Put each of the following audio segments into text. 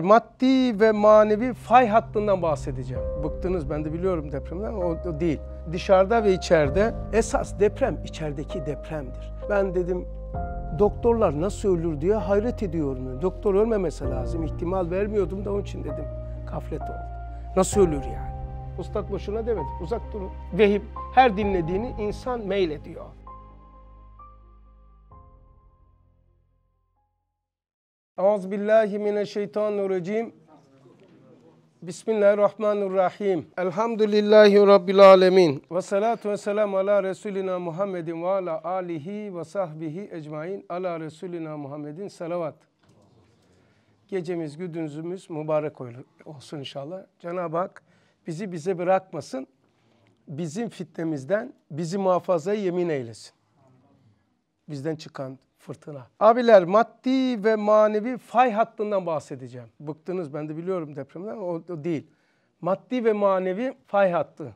Maddi ve manevi fay hattından bahsedeceğim. Bıktınız ben de biliyorum depremden ama o değil. Dışarıda ve içeride esas deprem içerideki depremdir. Ben dedim doktorlar nasıl ölür diye hayret ediyorum. Doktor ölmemesi lazım. ihtimal vermiyordum da onun için dedim kaflet oldu. Nasıl ölür yani? Ustad boşuna demedi. Uzak durun. Vehim her dinlediğini insan meylediyor. Euzu billahi mineşşeytanirracim. Bismillahirrahmanirrahim. Elhamdülillahi rabbil alamin. Ve salatu vesselam ala resulina Muhammedin ve ala alihi ve sahbihi ecmaîn. Ala resulina Muhammedin salavat. Gecemiz, gündüzümüz mübarek olsun inşallah. Cenab-ı Hak bizi bize bırakmasın. Bizim fitnemizden bizi muhafaza yemin eylesin. Bizden çıkan fırtına. Abiler maddi ve manevi fay hattından bahsedeceğim. Bıktınız ben de biliyorum depremden o, o değil. Maddi ve manevi fay hattı.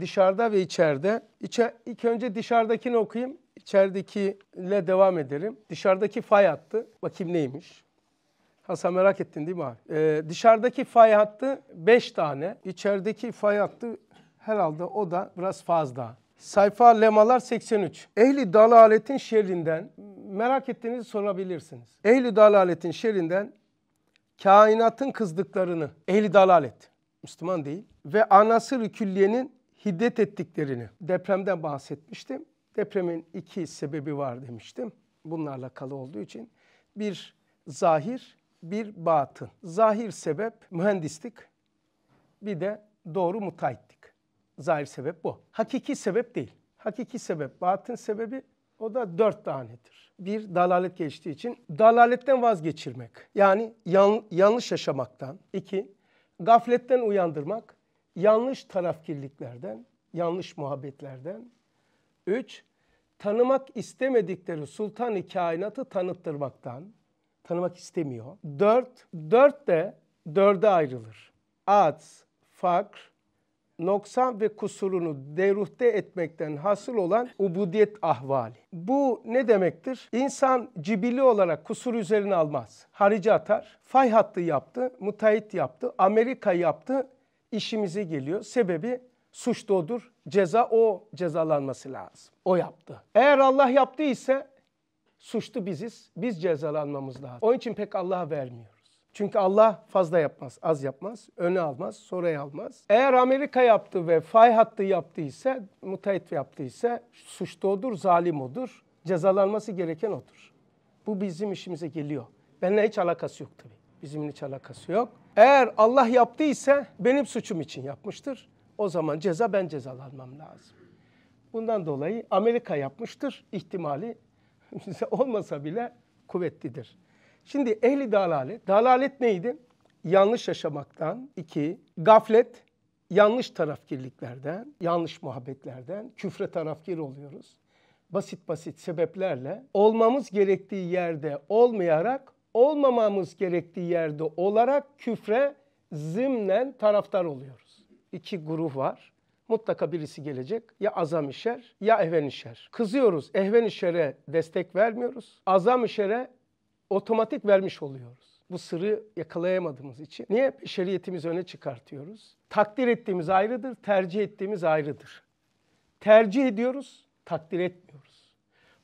Dışarıda ve içeride. İçe, ilk önce dışarıdakini okuyayım. İçeridekiyle devam edelim. Dışarıdaki fay hattı. Bakayım neymiş. Hasan merak ettin değil mi abi? Ee, dışarıdaki fay hattı 5 tane. İçerideki fay hattı herhalde o da biraz fazla. Sayfa lemalar 83. Ehli dalaletin şerrinden merak ettiğinizi sorabilirsiniz. Ehli dalaletin şerrinden kainatın kızdıklarını, ehli dalalet, Müslüman değil ve anasır külliyenin hiddet ettiklerini depremden bahsetmiştim. Depremin iki sebebi var demiştim. Bunlarla kalı olduğu için bir zahir, bir batın. Zahir sebep mühendislik, bir de doğru mutayit zahir sebep bu. Hakiki sebep değil. Hakiki sebep, batın sebebi o da dört tanedir. Bir, dalalet geçtiği için dalaletten vazgeçirmek. Yani yan, yanlış yaşamaktan. İki, gafletten uyandırmak. Yanlış tarafkirliklerden, yanlış muhabbetlerden. Üç, tanımak istemedikleri sultanı kainatı tanıttırmaktan. Tanımak istemiyor. Dört, dört de dörde ayrılır. Aç, fakr, noksan ve kusurunu deruhte etmekten hasıl olan ubudiyet ahvali. Bu ne demektir? İnsan cibili olarak kusur üzerine almaz. Harici atar. Fay hattı yaptı, mutayit yaptı, Amerika yaptı, işimize geliyor. Sebebi suç da odur, ceza o cezalanması lazım. O yaptı. Eğer Allah yaptıysa suçlu biziz, biz cezalanmamız lazım. Onun için pek Allah vermiyor. Çünkü Allah fazla yapmaz, az yapmaz, öne almaz, sonraya almaz. Eğer Amerika yaptı ve fay hattı yaptıysa, müteahhit yaptıysa suçlu odur, zalim odur. Cezalanması gereken odur. Bu bizim işimize geliyor. Benimle hiç alakası yok tabii. Bizimle hiç alakası yok. Eğer Allah yaptıysa benim suçum için yapmıştır. O zaman ceza ben cezalanmam lazım. Bundan dolayı Amerika yapmıştır ihtimali olmasa bile kuvvetlidir. Şimdi ehli dalalet. Dalalet neydi? Yanlış yaşamaktan. iki Gaflet. Yanlış tarafkirliklerden, yanlış muhabbetlerden küfre tarafkir oluyoruz. Basit basit sebeplerle olmamız gerektiği yerde olmayarak, olmamamız gerektiği yerde olarak küfre zimnen taraftar oluyoruz. İki grup var mutlaka birisi gelecek. Ya azam işer ya ehven işer. Kızıyoruz ehven işere destek vermiyoruz. Azam işere otomatik vermiş oluyoruz. Bu sırrı yakalayamadığımız için. Niye? Beşeriyetimizi öne çıkartıyoruz. Takdir ettiğimiz ayrıdır, tercih ettiğimiz ayrıdır. Tercih ediyoruz, takdir etmiyoruz.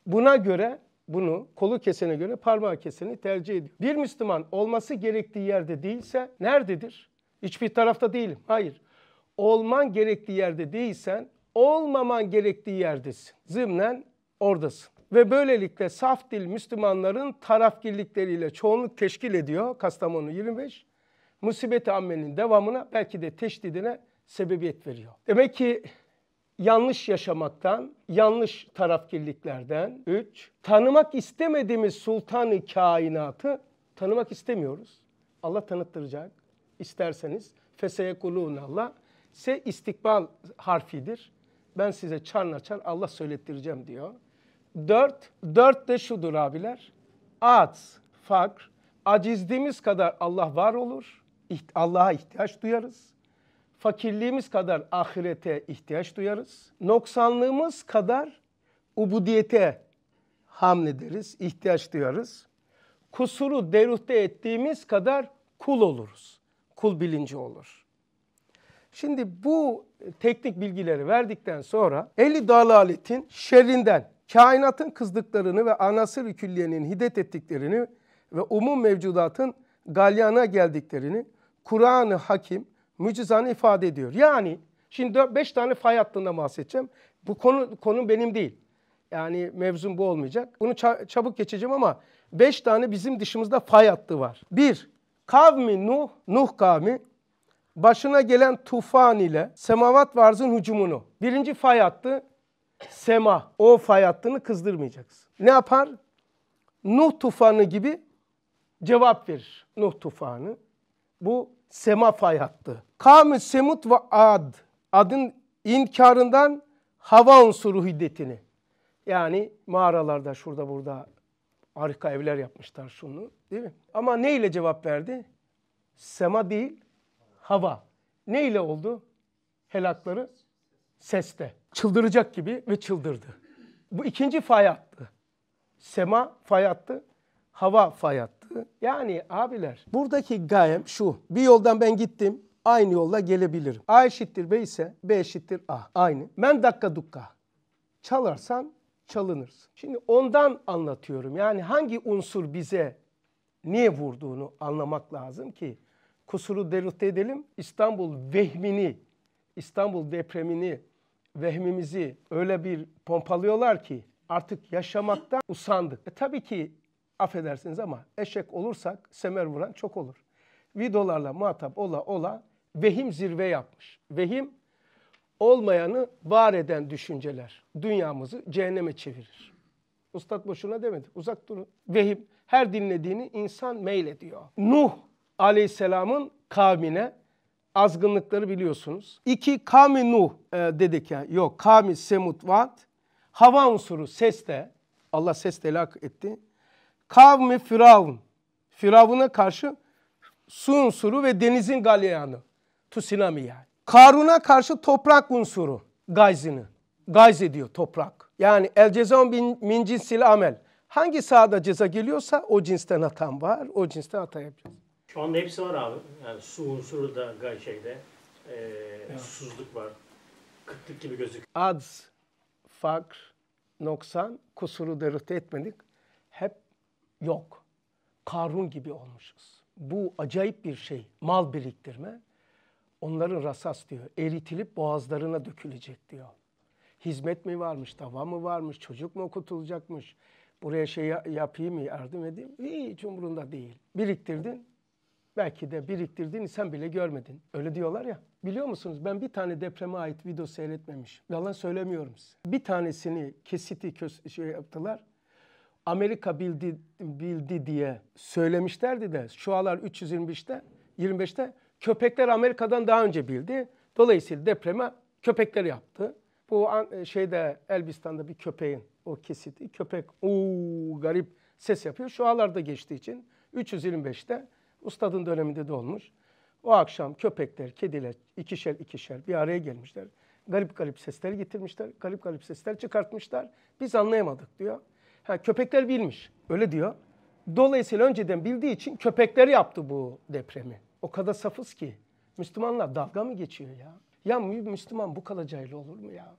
Buna göre bunu kolu kesene göre parmağı keseni tercih ediyor. Bir Müslüman olması gerektiği yerde değilse nerededir? Hiçbir tarafta değilim. Hayır. Olman gerektiği yerde değilsen olmaman gerektiği yerdesin. Zımnen oradasın ve böylelikle saf dil Müslümanların tarafgirlikleriyle çoğunluk teşkil ediyor Kastamonu 25. Musibeti ammenin devamına belki de teşdidine sebebiyet veriyor. Demek ki yanlış yaşamaktan, yanlış tarafgirliklerden 3. Tanımak istemediğimiz sultanı kainatı tanımak istemiyoruz. Allah tanıttıracak. İsterseniz feseyekulun Allah se istikbal harfidir. Ben size çarna çar Allah söylettireceğim diyor. Dört, dört de şudur abiler. Aç, fakr, acizliğimiz kadar Allah var olur, Allah'a ihtiyaç duyarız. Fakirliğimiz kadar ahirete ihtiyaç duyarız. Noksanlığımız kadar ubudiyete hamlederiz, ihtiyaç duyarız. Kusuru deruhte ettiğimiz kadar kul oluruz. Kul bilinci olur. Şimdi bu teknik bilgileri verdikten sonra eli Dalaletin şerrinden kainatın kızdıklarını ve anasır-ı külliyenin hiddet ettiklerini ve umum mevcudatın galyana geldiklerini Kur'an-ı Hakim mucizane ifade ediyor. Yani şimdi 5 tane fay hattında bahsedeceğim. Bu konu, konu benim değil. Yani mevzum bu olmayacak. Bunu çabuk geçeceğim ama 5 tane bizim dışımızda fay hattı var. 1. Kavmi Nuh, Nuh kavmi başına gelen tufan ile semavat varzın hücumunu. Birinci fay hattı sema, o fay hattını kızdırmayacaksın. Ne yapar? Nuh tufanı gibi cevap verir. Nuh tufanı. Bu sema fay hattı. Kavmi Semut ve Ad. Adın inkarından hava unsuru hiddetini. Yani mağaralarda şurada burada harika evler yapmışlar şunu değil mi? Ama ne ile cevap verdi? Sema değil, hava. Ne ile oldu? Helakları seste çıldıracak gibi ve çıldırdı. Bu ikinci fay attı. Sema fay attı, hava fay attı. Yani abiler buradaki gayem şu. Bir yoldan ben gittim, aynı yolda gelebilirim. A eşittir B ise B eşittir A. Aynı. Men dakika dukka. Çalarsan çalınırsın. Şimdi ondan anlatıyorum. Yani hangi unsur bize niye vurduğunu anlamak lazım ki kusuru derut edelim. İstanbul vehmini, İstanbul depremini vehmimizi öyle bir pompalıyorlar ki artık yaşamaktan usandık. E tabii ki affedersiniz ama eşek olursak semer vuran çok olur. Vidolarla muhatap ola ola vehim zirve yapmış. Vehim olmayanı var eden düşünceler dünyamızı cehenneme çevirir. Ustad boşuna demedi. Uzak durun. Vehim her dinlediğini insan meylediyor. Nuh aleyhisselamın kavmine azgınlıkları biliyorsunuz. İki kavmi Nuh e, dedik ya. Yok kavmi Semut Vat. Hava unsuru ses de Allah ses telak etti. Kavmi Firavun. Firavun'a karşı su unsuru ve denizin galyanı. Tsunami yani. Karun'a karşı toprak unsuru. Gayzini. Gayz ediyor toprak. Yani el cezon bin, min cinsil amel. Hangi sahada ceza geliyorsa o cinsten hatam var. O cinsten hata yapıyor. Onda hepsi var abi. Yani su unsuru da gay şeyde. E, susuzluk var. Kıtlık gibi gözük. Ads, fakr, noksan, kusuru dırıt etmedik. Hep yok. Karun gibi olmuşuz. Bu acayip bir şey. Mal biriktirme. Onların rasas diyor. Eritilip boğazlarına dökülecek diyor. Hizmet mi varmış, dava mı varmış, çocuk mu okutulacakmış? Buraya şey yapayım mı, yardım edeyim mi? Hiç umurunda değil. Biriktirdin, Belki de biriktirdiğini sen bile görmedin. Öyle diyorlar ya. Biliyor musunuz ben bir tane depreme ait video seyretmemişim. Yalan söylemiyorum size. Bir tanesini kesiti kös şey yaptılar. Amerika bildi, bildi diye söylemişlerdi de şu alar 325'te 25'te köpekler Amerika'dan daha önce bildi. Dolayısıyla depreme köpekler yaptı. Bu e, şeyde Elbistan'da bir köpeğin o kesiti köpek o garip ses yapıyor. Şu alarda geçtiği için 325'te Ustadın döneminde de olmuş. O akşam köpekler, kediler ikişer ikişer bir araya gelmişler. Garip garip sesler getirmişler. Garip garip sesler çıkartmışlar. Biz anlayamadık diyor. Ha, köpekler bilmiş. Öyle diyor. Dolayısıyla önceden bildiği için köpekler yaptı bu depremi. O kadar safız ki. Müslümanlar dalga mı geçiyor ya? Ya Müslüman bu kadar cahil olur mu ya?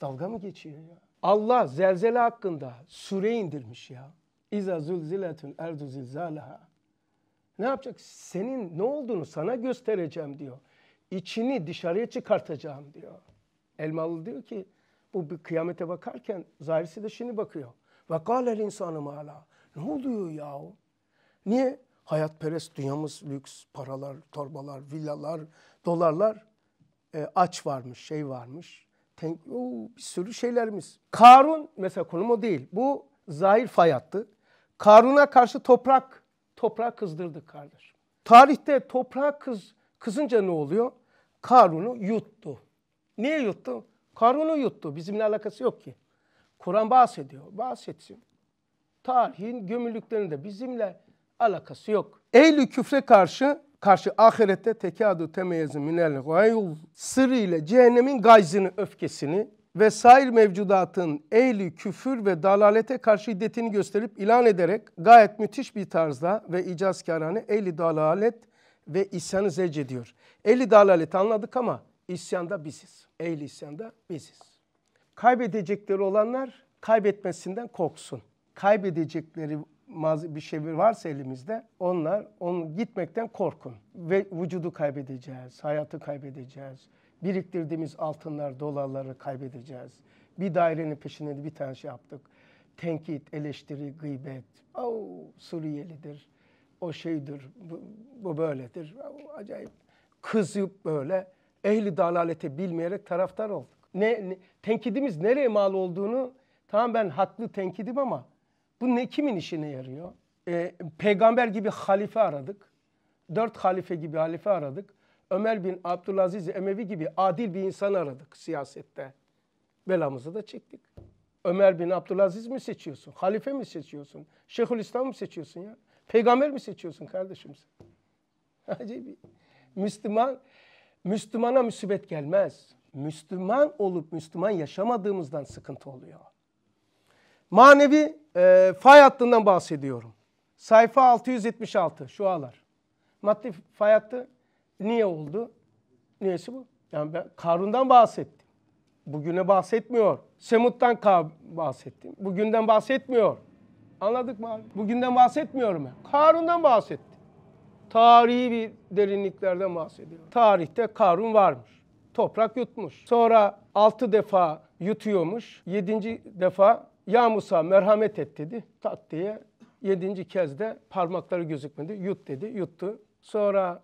Dalga mı geçiyor ya? Allah zelzele hakkında sure indirmiş ya. İza zulziletun erdu zilzalaha. Ne yapacak? Senin ne olduğunu sana göstereceğim diyor. İçini dışarıya çıkartacağım diyor. Elmalı diyor ki bu bir kıyamete bakarken zahirisi de şimdi bakıyor. Ve kâlel insanı mâlâ. Ne oluyor yahu? Niye? Hayat Hayatperest dünyamız lüks, paralar, torbalar, villalar, dolarlar. E, aç varmış, şey varmış. Ten, oo, bir sürü şeylerimiz. Karun mesela konumu değil. Bu zahir fayattı. Karun'a karşı toprak toprağa kızdırdık kardeş. Tarihte toprağa kız, kızınca ne oluyor? Karun'u yuttu. Niye yuttu? Karun'u yuttu. Bizimle alakası yok ki. Kur'an bahsediyor. Bahsetsin. Tarihin gömülüklerinde bizimle alakası yok. ehl küfre karşı karşı ahirette tekadu temeyezin minel gayul sırrı ile cehennemin gayzını öfkesini ve sair mevcudatın ehli küfür ve dalalete karşı şiddetini gösterip ilan ederek gayet müthiş bir tarzda ve icazkarane ehli dalalet ve isyanı zevc ediyor. Ehli dalaleti anladık ama isyanda biziz. Ehli isyanda biziz. Kaybedecekleri olanlar kaybetmesinden korksun. Kaybedecekleri bir şey varsa elimizde onlar onu gitmekten korkun ve vücudu kaybedeceğiz, hayatı kaybedeceğiz Biriktirdiğimiz altınlar, dolarları kaybedeceğiz. Bir dairenin peşinde bir tane şey yaptık. Tenkit, eleştiri, gıybet. O Suriyelidir, o şeydir, bu, bu böyledir. O, acayip kızıp böyle ehli dalalete bilmeyerek taraftar olduk. Ne, ne, tenkidimiz nereye mal olduğunu tamam ben haklı tenkidim ama bu ne kimin işine yarıyor? Ee, peygamber gibi halife aradık. Dört halife gibi halife aradık. Ömer bin Abdülaziz Emevi gibi adil bir insan aradık siyasette. Belamızı da çektik. Ömer bin Abdülaziz mi seçiyorsun? Halife mi seçiyorsun? Şeyhülislam mı seçiyorsun ya? Peygamber mi seçiyorsun kardeşim sen? Acayip. Müslüman, Müslümana müsibet gelmez. Müslüman olup Müslüman yaşamadığımızdan sıkıntı oluyor. Manevi e, fay hattından bahsediyorum. Sayfa 676 şu alar. Maddi fay hattı Niye oldu? Niyesi bu? Yani ben Karun'dan bahsettim. Bugüne bahsetmiyor. Semut'tan bahsettim. Bugünden bahsetmiyor. Anladık mı abi? Bugünden bahsetmiyorum ben. Karun'dan bahsettim. Tarihi bir derinliklerden bahsediyorum. Tarihte Karun varmış. Toprak yutmuş. Sonra altı defa yutuyormuş. Yedinci defa ya Musa merhamet et dedi. Tak diye yedinci kez de parmakları gözükmedi. Yut dedi. Yuttu. Sonra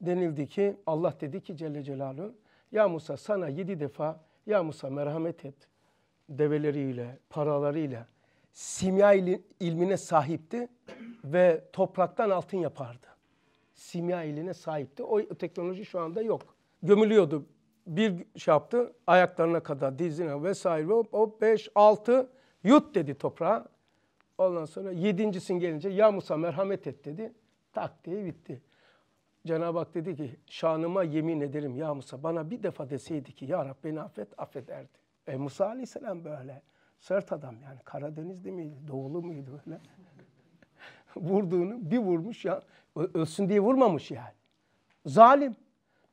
denildi ki Allah dedi ki Celle Celaluhu ya Musa sana yedi defa ya Musa merhamet et develeriyle, paralarıyla simya ilmine sahipti ve topraktan altın yapardı. Simya iline sahipti. O teknoloji şu anda yok. Gömülüyordu. Bir şey yaptı ayaklarına kadar dizine vesaire hop hop 5 6 yut dedi toprağa. Ondan sonra yedincisin gelince ya Musa merhamet et dedi. Tak diye bitti. Cenab-ı Hak dedi ki şanıma yemin ederim ya Musa bana bir defa deseydi ki ya Rab beni affet affederdi. E Musa Aleyhisselam böyle sert adam yani Karadenizli miydi doğulu muydu öyle. Vurduğunu bir vurmuş ya ölsün diye vurmamış yani. Zalim.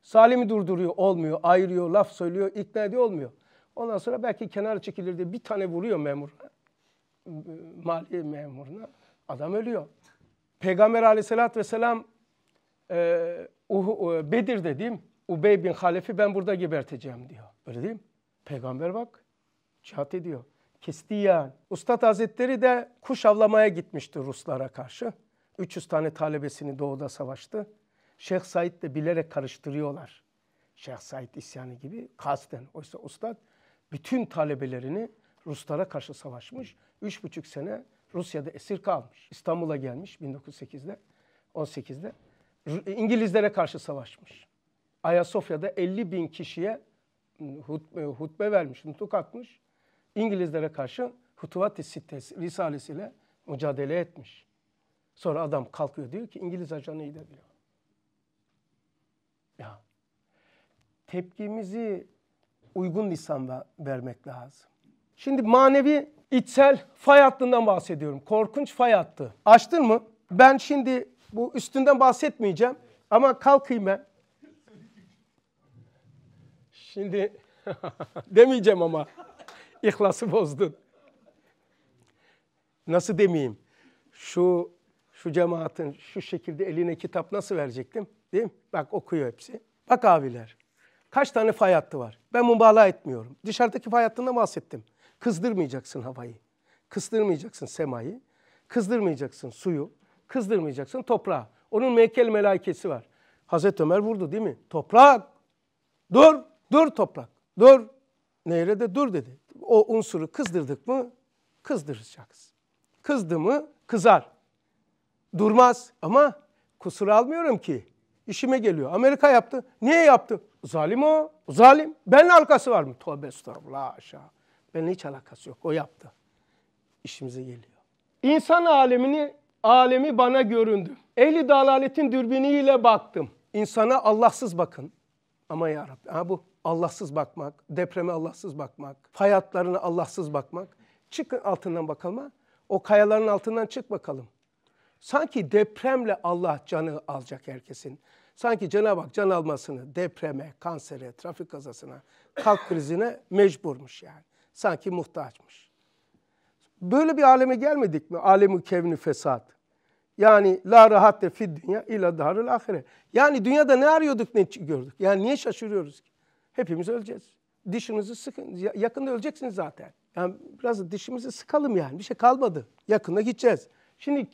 salimi durduruyor olmuyor ayırıyor laf söylüyor ikna ediyor olmuyor. Ondan sonra belki kenara çekilir diye bir tane vuruyor memur. Maliye memuruna adam ölüyor. Peygamber aleyhissalatü vesselam ee, e, uh, Bedir dediğim Ubey bin Halef'i ben burada geberteceğim diyor. Öyle değil mi? Peygamber bak cihat ediyor. Kistiyan. Ustad Hazretleri de kuş avlamaya gitmişti Ruslara karşı. 300 tane talebesini doğuda savaştı. Şeyh Said de bilerek karıştırıyorlar. Şeyh Said isyanı gibi kasten. Oysa ustad bütün talebelerini Ruslara karşı savaşmış. buçuk sene Rusya'da esir kalmış. İstanbul'a gelmiş 1908'de, 18'de. İngilizlere karşı savaşmış. Ayasofya'da 50 bin kişiye e, hutbe, vermiş, nutuk atmış. İngilizlere karşı Hutuvati Sittes Risalesi'yle mücadele etmiş. Sonra adam kalkıyor diyor ki İngiliz ajanıydı diyor. Ya. Tepkimizi uygun lisanla vermek lazım. Şimdi manevi içsel fay hattından bahsediyorum. Korkunç fay hattı. Açtın mı? Ben şimdi bu üstünden bahsetmeyeceğim ama kalkayım ben. Şimdi demeyeceğim ama ihlası bozdun. Nasıl demeyeyim? Şu şu cemaatin şu şekilde eline kitap nasıl verecektim? Değil mi? Bak okuyor hepsi. Bak abiler. Kaç tane fay hattı var? Ben mübalağa etmiyorum. Dışarıdaki fay hattından bahsettim. Kızdırmayacaksın havayı. Kızdırmayacaksın semayı. Kızdırmayacaksın suyu. Kızdırmayacaksın toprağa. Onun mekel melaikesi var. Hazreti Ömer vurdu değil mi? Toprak! Dur! Dur toprak! Dur! Nehre de dur dedi. O unsuru kızdırdık mı kızdıracaksın. Kızdı mı kızar. Durmaz ama kusur almıyorum ki. İşime geliyor. Amerika yaptı. Niye yaptı? Zalim o. Zalim. Benle alakası var mı? Tövbe estağfurullah aşağı. Benimle hiç alakası yok. O yaptı. İşimize geliyor. İnsan alemini alemi bana göründü. Ehli dalaletin dürbiniyle baktım. İnsana Allahsız bakın. Ama ya Rabbi ha bu Allahsız bakmak, depreme Allahsız bakmak, fay Allahsız bakmak. Çıkın altından bakalım ha. O kayaların altından çık bakalım. Sanki depremle Allah canı alacak herkesin. Sanki Cenab-ı Hak can almasını depreme, kansere, trafik kazasına, kalp krizine mecburmuş yani. Sanki muhtaçmış. Böyle bir aleme gelmedik mi? Alemi kevni fesat. Yani la rahatte fid dünya ila darul ahire. Yani dünyada ne arıyorduk ne gördük. Yani niye şaşırıyoruz ki? Hepimiz öleceğiz. Dişinizi sıkın. Yakında öleceksiniz zaten. Yani biraz dişimizi sıkalım yani. Bir şey kalmadı. Yakında gideceğiz. Şimdi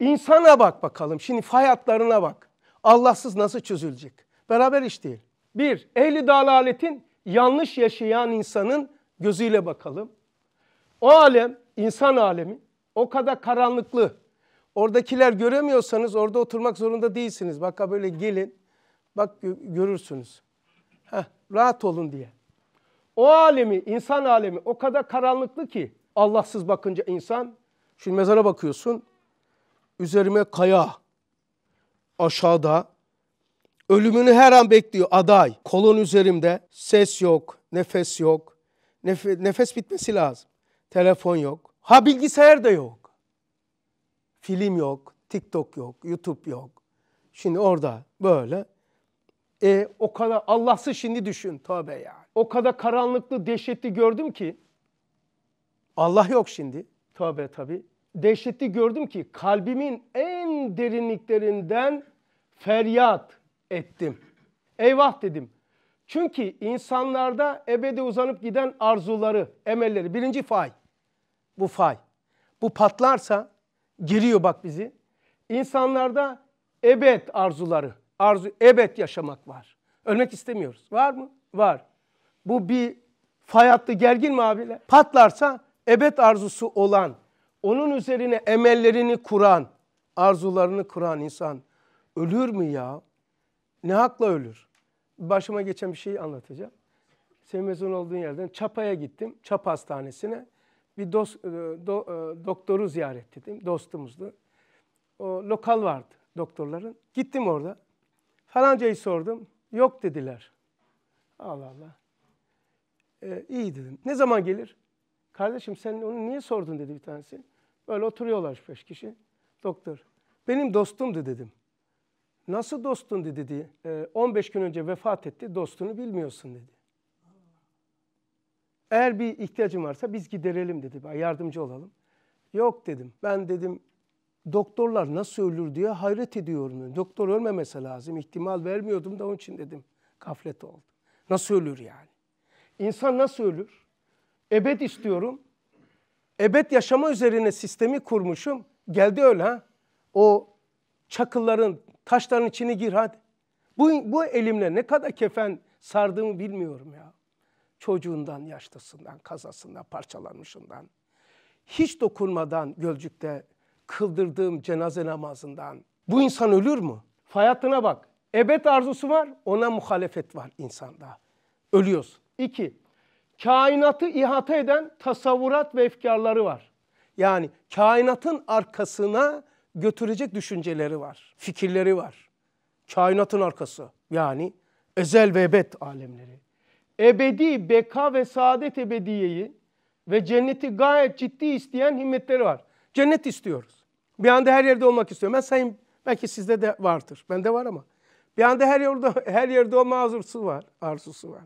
insana bak bakalım. Şimdi fay bak. Allahsız nasıl çözülecek? Beraber iş değil. Bir, ehli dalaletin yanlış yaşayan insanın gözüyle bakalım. O alem insan alemi o kadar karanlıklı. Oradakiler göremiyorsanız orada oturmak zorunda değilsiniz. Bak böyle gelin. Bak görürsünüz. Heh, rahat olun diye. O alemi, insan alemi o kadar karanlıklı ki Allahsız bakınca insan şimdi mezara bakıyorsun. Üzerime kaya. Aşağıda ölümünü her an bekliyor aday. Kolun üzerimde ses yok, nefes yok. Nef nefes bitmesi lazım telefon yok. Ha bilgisayar da yok. Film yok, TikTok yok, YouTube yok. Şimdi orada böyle e, o kadar Allah'sı şimdi düşün tövbe ya. Yani. O kadar karanlıklı, dehşetli gördüm ki Allah yok şimdi. Tövbe tabi. Dehşetli gördüm ki kalbimin en derinliklerinden feryat ettim. Eyvah dedim. Çünkü insanlarda ebede uzanıp giden arzuları, emelleri birinci fay. Bu fay. Bu patlarsa giriyor bak bizi. İnsanlarda ebed arzuları, arzu ebed yaşamak var. Ölmek istemiyoruz. Var mı? Var. Bu bir fay hattı gergin mi abiyle? Patlarsa ebed arzusu olan, onun üzerine emellerini kuran, arzularını kuran insan ölür mü ya? Ne hakla ölür? başıma geçen bir şey anlatacağım. Sen mezun olduğun yerden Çapa'ya gittim. Çapa Hastanesi'ne. Bir dost, e, do, e, doktoru ziyaret ettim. Dostumuzdu. O lokal vardı doktorların. Gittim orada. Falancayı sordum. Yok dediler. Allah Allah. Ee, iyi dedim. Ne zaman gelir? Kardeşim sen onu niye sordun dedi bir tanesi. Böyle oturuyorlar beş kişi. Doktor. Benim dostumdu dedim. Nasıl dostun dedi diye. Ee, 15 gün önce vefat etti. Dostunu bilmiyorsun dedi. Eğer bir ihtiyacın varsa biz giderelim dedi. yardımcı olalım. Yok dedim. Ben dedim doktorlar nasıl ölür diye hayret ediyorum. Dedim. Doktor ölmemesi lazım. İhtimal vermiyordum da onun için dedim. Gaflet oldu. Nasıl ölür yani? İnsan nasıl ölür? Ebed istiyorum. Ebed yaşama üzerine sistemi kurmuşum. Geldi öyle ha. O çakılların Taşların içine gir hadi. Bu, bu elimle ne kadar kefen sardığımı bilmiyorum ya. Çocuğundan, yaşlısından, kazasından, parçalanmışından. Hiç dokunmadan Gölcük'te kıldırdığım cenaze namazından. Bu insan ölür mü? Fayatına bak. Ebed arzusu var, ona muhalefet var insanda. Ölüyoruz. İki, kainatı ihata eden tasavvurat ve efkarları var. Yani kainatın arkasına götürecek düşünceleri var, fikirleri var. Kainatın arkası yani ezel ve ebed alemleri. Ebedi beka ve saadet ebediyeyi ve cenneti gayet ciddi isteyen himmetleri var. Cennet istiyoruz. Bir anda her yerde olmak istiyorum. Ben sayayım belki sizde de vardır. Bende var ama. Bir anda her yerde her yerde olma arzusu var, arzusu var.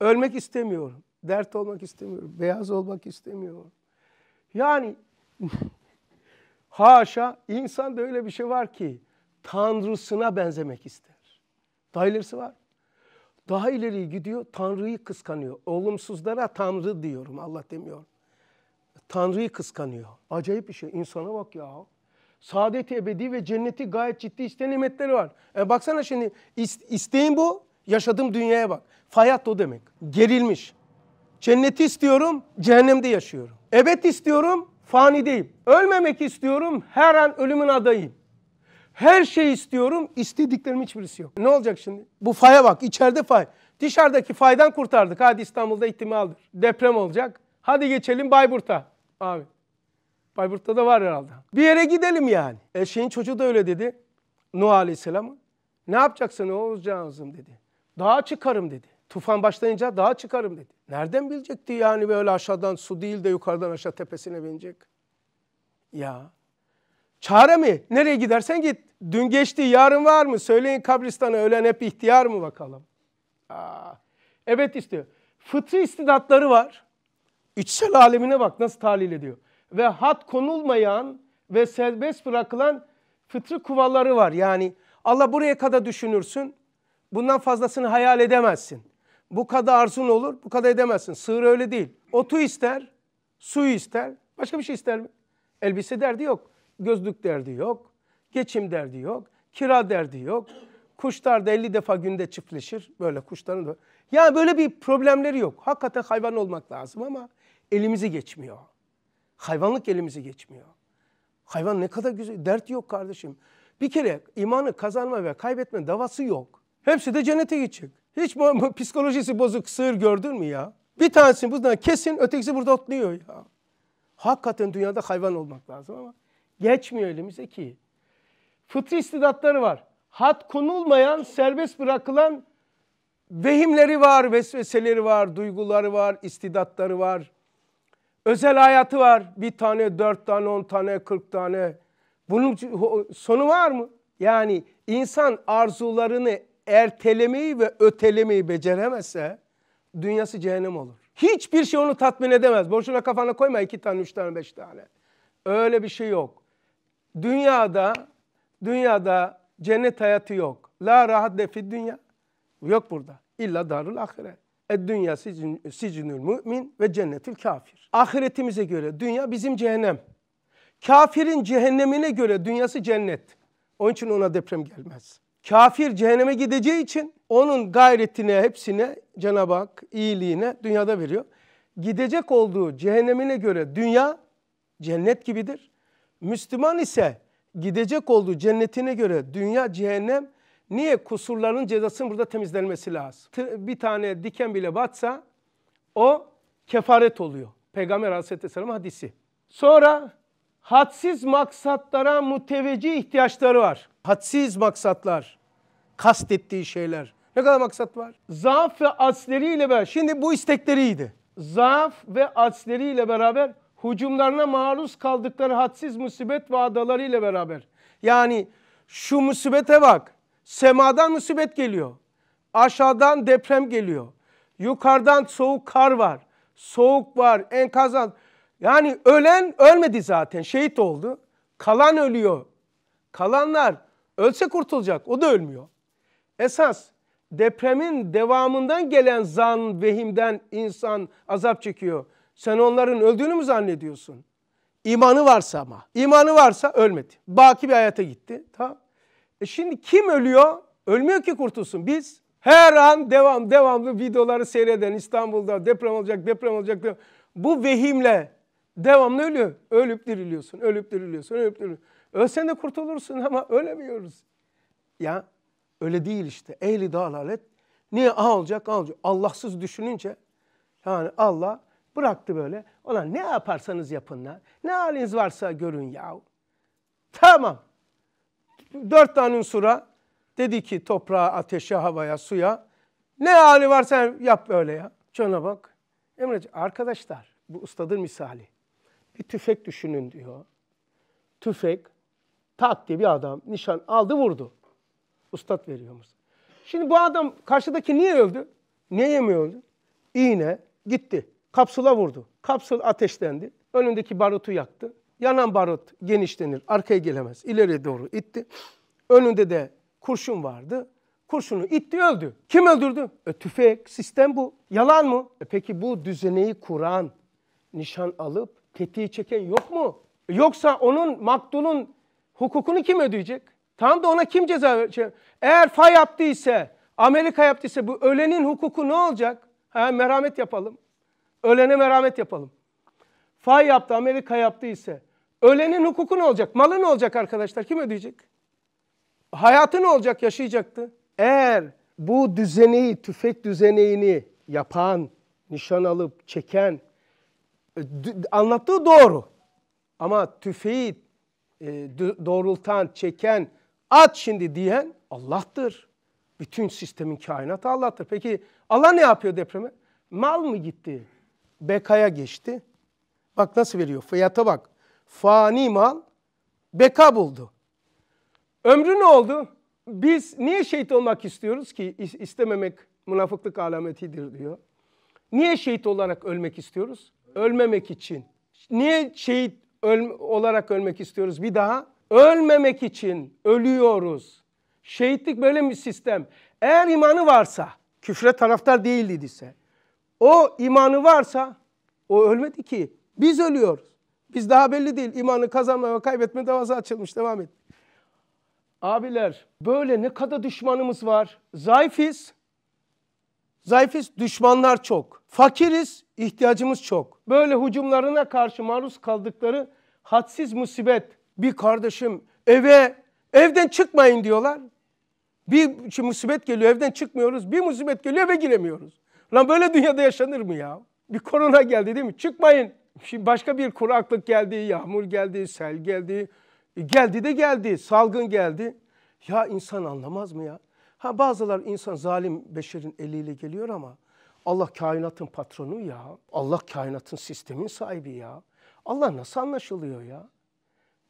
Ölmek istemiyorum. Dert olmak istemiyorum. Beyaz olmak istemiyorum. Yani Haşa insan da öyle bir şey var ki tanrısına benzemek ister. Daha ilerisi var. Daha ileri gidiyor tanrıyı kıskanıyor. Olumsuzlara tanrı diyorum Allah demiyor. Tanrıyı kıskanıyor. Acayip bir şey. İnsana bak ya. Saadet ebedi ve cenneti gayet ciddi işte nimetleri var. E baksana şimdi isteğim bu. Yaşadığım dünyaya bak. Fayat o demek. Gerilmiş. Cenneti istiyorum, cehennemde yaşıyorum. Evet istiyorum, fani değil. Ölmemek istiyorum, her an ölümün adayım. Her şey istiyorum, istediklerim hiçbirisi yok. Ne olacak şimdi? Bu faya bak, içeride fay. Dışarıdaki faydan kurtardık. Hadi İstanbul'da ihtimaldir. Deprem olacak. Hadi geçelim Bayburt'a. Abi. Bayburt'ta da var herhalde. Bir yere gidelim yani. E şeyin çocuğu da öyle dedi. Nuh Aleyhisselam. Ne yapacaksın ne olacaksın dedi. Dağa çıkarım dedi. Tufan başlayınca daha çıkarım dedi. Nereden bilecekti yani böyle aşağıdan su değil de yukarıdan aşağı tepesine binecek? Ya çare mi? Nereye gidersen git. Dün geçti yarın var mı? Söyleyin kabristana ölen hep ihtiyar mı bakalım? Aa, evet istiyor. Fıtri istidatları var. İçsel alemine bak nasıl talil ediyor. Ve hat konulmayan ve serbest bırakılan fıtri kuvalları var. Yani Allah buraya kadar düşünürsün. Bundan fazlasını hayal edemezsin bu kadar arzun olur, bu kadar edemezsin. Sığır öyle değil. Otu ister, suyu ister, başka bir şey ister mi? Elbise derdi yok, gözlük derdi yok, geçim derdi yok, kira derdi yok. Kuşlar da 50 defa günde çiftleşir. Böyle kuşların da. Yani böyle bir problemleri yok. Hakikaten hayvan olmak lazım ama elimizi geçmiyor. Hayvanlık elimizi geçmiyor. Hayvan ne kadar güzel. Dert yok kardeşim. Bir kere imanı kazanma ve kaybetme davası yok. Hepsi de cennete gidecek. Hiç bu, psikolojisi bozuk sığır gördün mü ya? Bir tanesi buradan kesin ötekisi burada otluyor ya. Hakikaten dünyada hayvan olmak lazım ama geçmiyor elimize ki. Fıtri istidatları var. Hat konulmayan, serbest bırakılan vehimleri var, vesveseleri var, duyguları var, istidatları var. Özel hayatı var. Bir tane, dört tane, on tane, kırk tane. Bunun sonu var mı? Yani insan arzularını ertelemeyi ve ötelemeyi beceremezse dünyası cehennem olur. Hiçbir şey onu tatmin edemez. Boşuna kafana koyma iki tane, üç tane, beş tane. Öyle bir şey yok. Dünyada, dünyada cennet hayatı yok. La rahat defi dünya. Yok burada. İlla darul ahiret. E dünya sicin, sicinül mümin ve cennetül kafir. Ahiretimize göre dünya bizim cehennem. Kafirin cehennemine göre dünyası cennet. Onun için ona deprem gelmez. Kafir cehenneme gideceği için onun gayretine, hepsine Cenab-ı Hak iyiliğine dünyada veriyor. Gidecek olduğu cehennemine göre dünya cennet gibidir. Müslüman ise gidecek olduğu cennetine göre dünya cehennem niye kusurların cezasının burada temizlenmesi lazım? Bir tane diken bile batsa o kefaret oluyor. Peygamber Aleyhisselam hadisi. Sonra hadsiz maksatlara müteveccih ihtiyaçları var. Hadsiz maksatlar, kastettiği şeyler. Ne kadar maksat var? Zaaf ve asleriyle beraber, şimdi bu istekleriydi. Zaaf ve asleriyle beraber hücumlarına maruz kaldıkları hadsiz musibet vaadalarıyla beraber. Yani şu musibete bak, semadan musibet geliyor, aşağıdan deprem geliyor, yukarıdan soğuk kar var, soğuk var, enkaz altı. Yani ölen ölmedi zaten şehit oldu. Kalan ölüyor. Kalanlar ölse kurtulacak o da ölmüyor. Esas depremin devamından gelen zan, vehimden insan azap çekiyor. Sen onların öldüğünü mü zannediyorsun? İmanı varsa ama. İmanı varsa ölmedi. Baki bir hayata gitti. Tamam. E şimdi kim ölüyor? Ölmüyor ki kurtulsun. Biz her an devam devamlı videoları seyreden İstanbul'da deprem olacak, deprem olacak. Deprem. Bu vehimle Devamlı ölüyor. Ölüp diriliyorsun, ölüp diriliyorsun, ölüp diriliyorsun. Ölsen de kurtulursun ama ölemiyoruz. Ya öyle değil işte. Ehli dalalet niye A olacak, A olacak. Allahsız düşününce yani Allah bıraktı böyle. Ulan ne yaparsanız yapın lan. Ne haliniz varsa görün ya. Tamam. Dört tane unsura dedi ki toprağa, ateşe, havaya, suya. Ne hali varsa yap böyle ya. Şuna bak. Emreciğim arkadaşlar bu ustadır misali. Bir tüfek düşünün diyor. Tüfek, tak diye bir adam nişan aldı vurdu. Ustat veriyoruz. Şimdi bu adam karşıdaki niye öldü? Niye yemiyor öldü? İğne gitti. Kapsula vurdu. Kapsül ateşlendi. Önündeki barutu yaktı. Yanan barut genişlenir. Arkaya gelemez. İleriye doğru itti. Önünde de kurşun vardı. Kurşunu itti öldü. Kim öldürdü? E, tüfek, sistem bu. Yalan mı? E, peki bu düzeneyi kuran, nişan alıp tetiği çeken yok mu? Yoksa onun maktulun hukukunu kim ödeyecek? Tam da ona kim ceza verecek? Şey, eğer fay yaptıysa, Amerika yaptıysa bu ölenin hukuku ne olacak? Ha, merhamet yapalım. Ölene merhamet yapalım. Fay yaptı, Amerika yaptıysa ölenin hukuku ne olacak? Malı ne olacak arkadaşlar? Kim ödeyecek? Hayatı ne olacak? Yaşayacaktı. Eğer bu düzeni, tüfek düzenini yapan, nişan alıp çeken anlattığı doğru. Ama tüfeği e, doğrultan, çeken, at şimdi diyen Allah'tır. Bütün sistemin kainatı Allah'tır. Peki Allah ne yapıyor depreme? Mal mı gitti? Bekaya geçti. Bak nasıl veriyor. Fiyata bak. Fani mal beka buldu. Ömrü ne oldu? Biz niye şehit olmak istiyoruz ki? istememek münafıklık alametidir diyor. Niye şehit olarak ölmek istiyoruz? ölmemek için. Niye şehit öl olarak ölmek istiyoruz bir daha? Ölmemek için ölüyoruz. Şehitlik böyle bir sistem. Eğer imanı varsa, küfre taraftar değildi ise, o imanı varsa o ölmedi ki. Biz ölüyoruz. Biz daha belli değil. İmanı kazanma ve kaybetme davası açılmış. Devam et. Abiler böyle ne kadar düşmanımız var. Zayıfız. Zayıfız düşmanlar çok. Fakiriz İhtiyacımız çok. Böyle hücumlarına karşı maruz kaldıkları hadsiz musibet. Bir kardeşim eve, evden çıkmayın diyorlar. Bir musibet geliyor evden çıkmıyoruz. Bir musibet geliyor eve giremiyoruz. Lan böyle dünyada yaşanır mı ya? Bir korona geldi değil mi? Çıkmayın. Şimdi başka bir kuraklık geldi, yağmur geldi, sel geldi. E geldi de geldi, salgın geldi. Ya insan anlamaz mı ya? Ha bazılar insan zalim beşerin eliyle geliyor ama Allah kainatın patronu ya. Allah kainatın sistemin sahibi ya. Allah nasıl anlaşılıyor ya?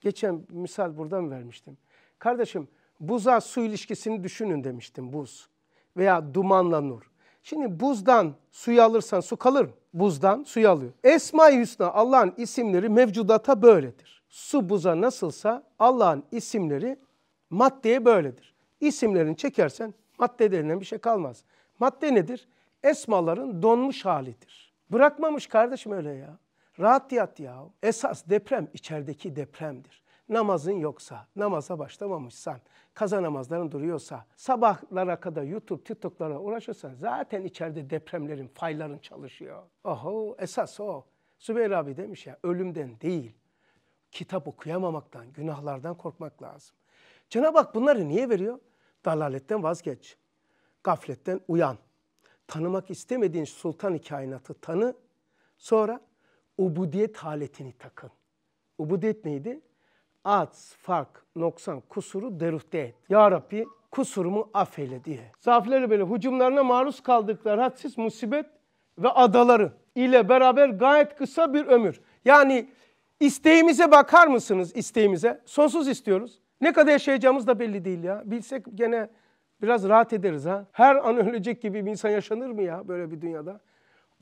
Geçen misal buradan vermiştim. Kardeşim buza su ilişkisini düşünün demiştim buz veya dumanla nur. Şimdi buzdan suyu alırsan su kalır mı? Buzdan suyu alıyor. Esma-i Hüsna Allah'ın isimleri mevcudata böyledir. Su buza nasılsa Allah'ın isimleri maddeye böyledir. İsimlerini çekersen madde denilen bir şey kalmaz. Madde nedir? esmaların donmuş halidir. Bırakmamış kardeşim öyle ya. Rahat yat ya. Esas deprem içerideki depremdir namazın yoksa, namaza başlamamışsan, kaza namazların duruyorsa, sabahlara kadar YouTube, TikTok'lara uğraşırsan zaten içeride depremlerin, fayların çalışıyor. Oho esas o. Sübeyir abi demiş ya ölümden değil, kitap okuyamamaktan, günahlardan korkmak lazım. Cenab-ı Hak bunları niye veriyor? Dalaletten vazgeç, gafletten uyan, tanımak istemediğin sultan kainatı tanı. Sonra ubudiyet haletini takın. Ubudiyet neydi? Ats, fark, noksan, kusuru deruhte et. Ya Rabbi kusurumu affeyle diye. Zaafleri böyle hücumlarına maruz kaldıkları hadsiz musibet ve adaları ile beraber gayet kısa bir ömür. Yani isteğimize bakar mısınız isteğimize? Sonsuz istiyoruz. Ne kadar yaşayacağımız da belli değil ya. Bilsek gene Biraz rahat ederiz ha. Her an ölecek gibi bir insan yaşanır mı ya böyle bir dünyada?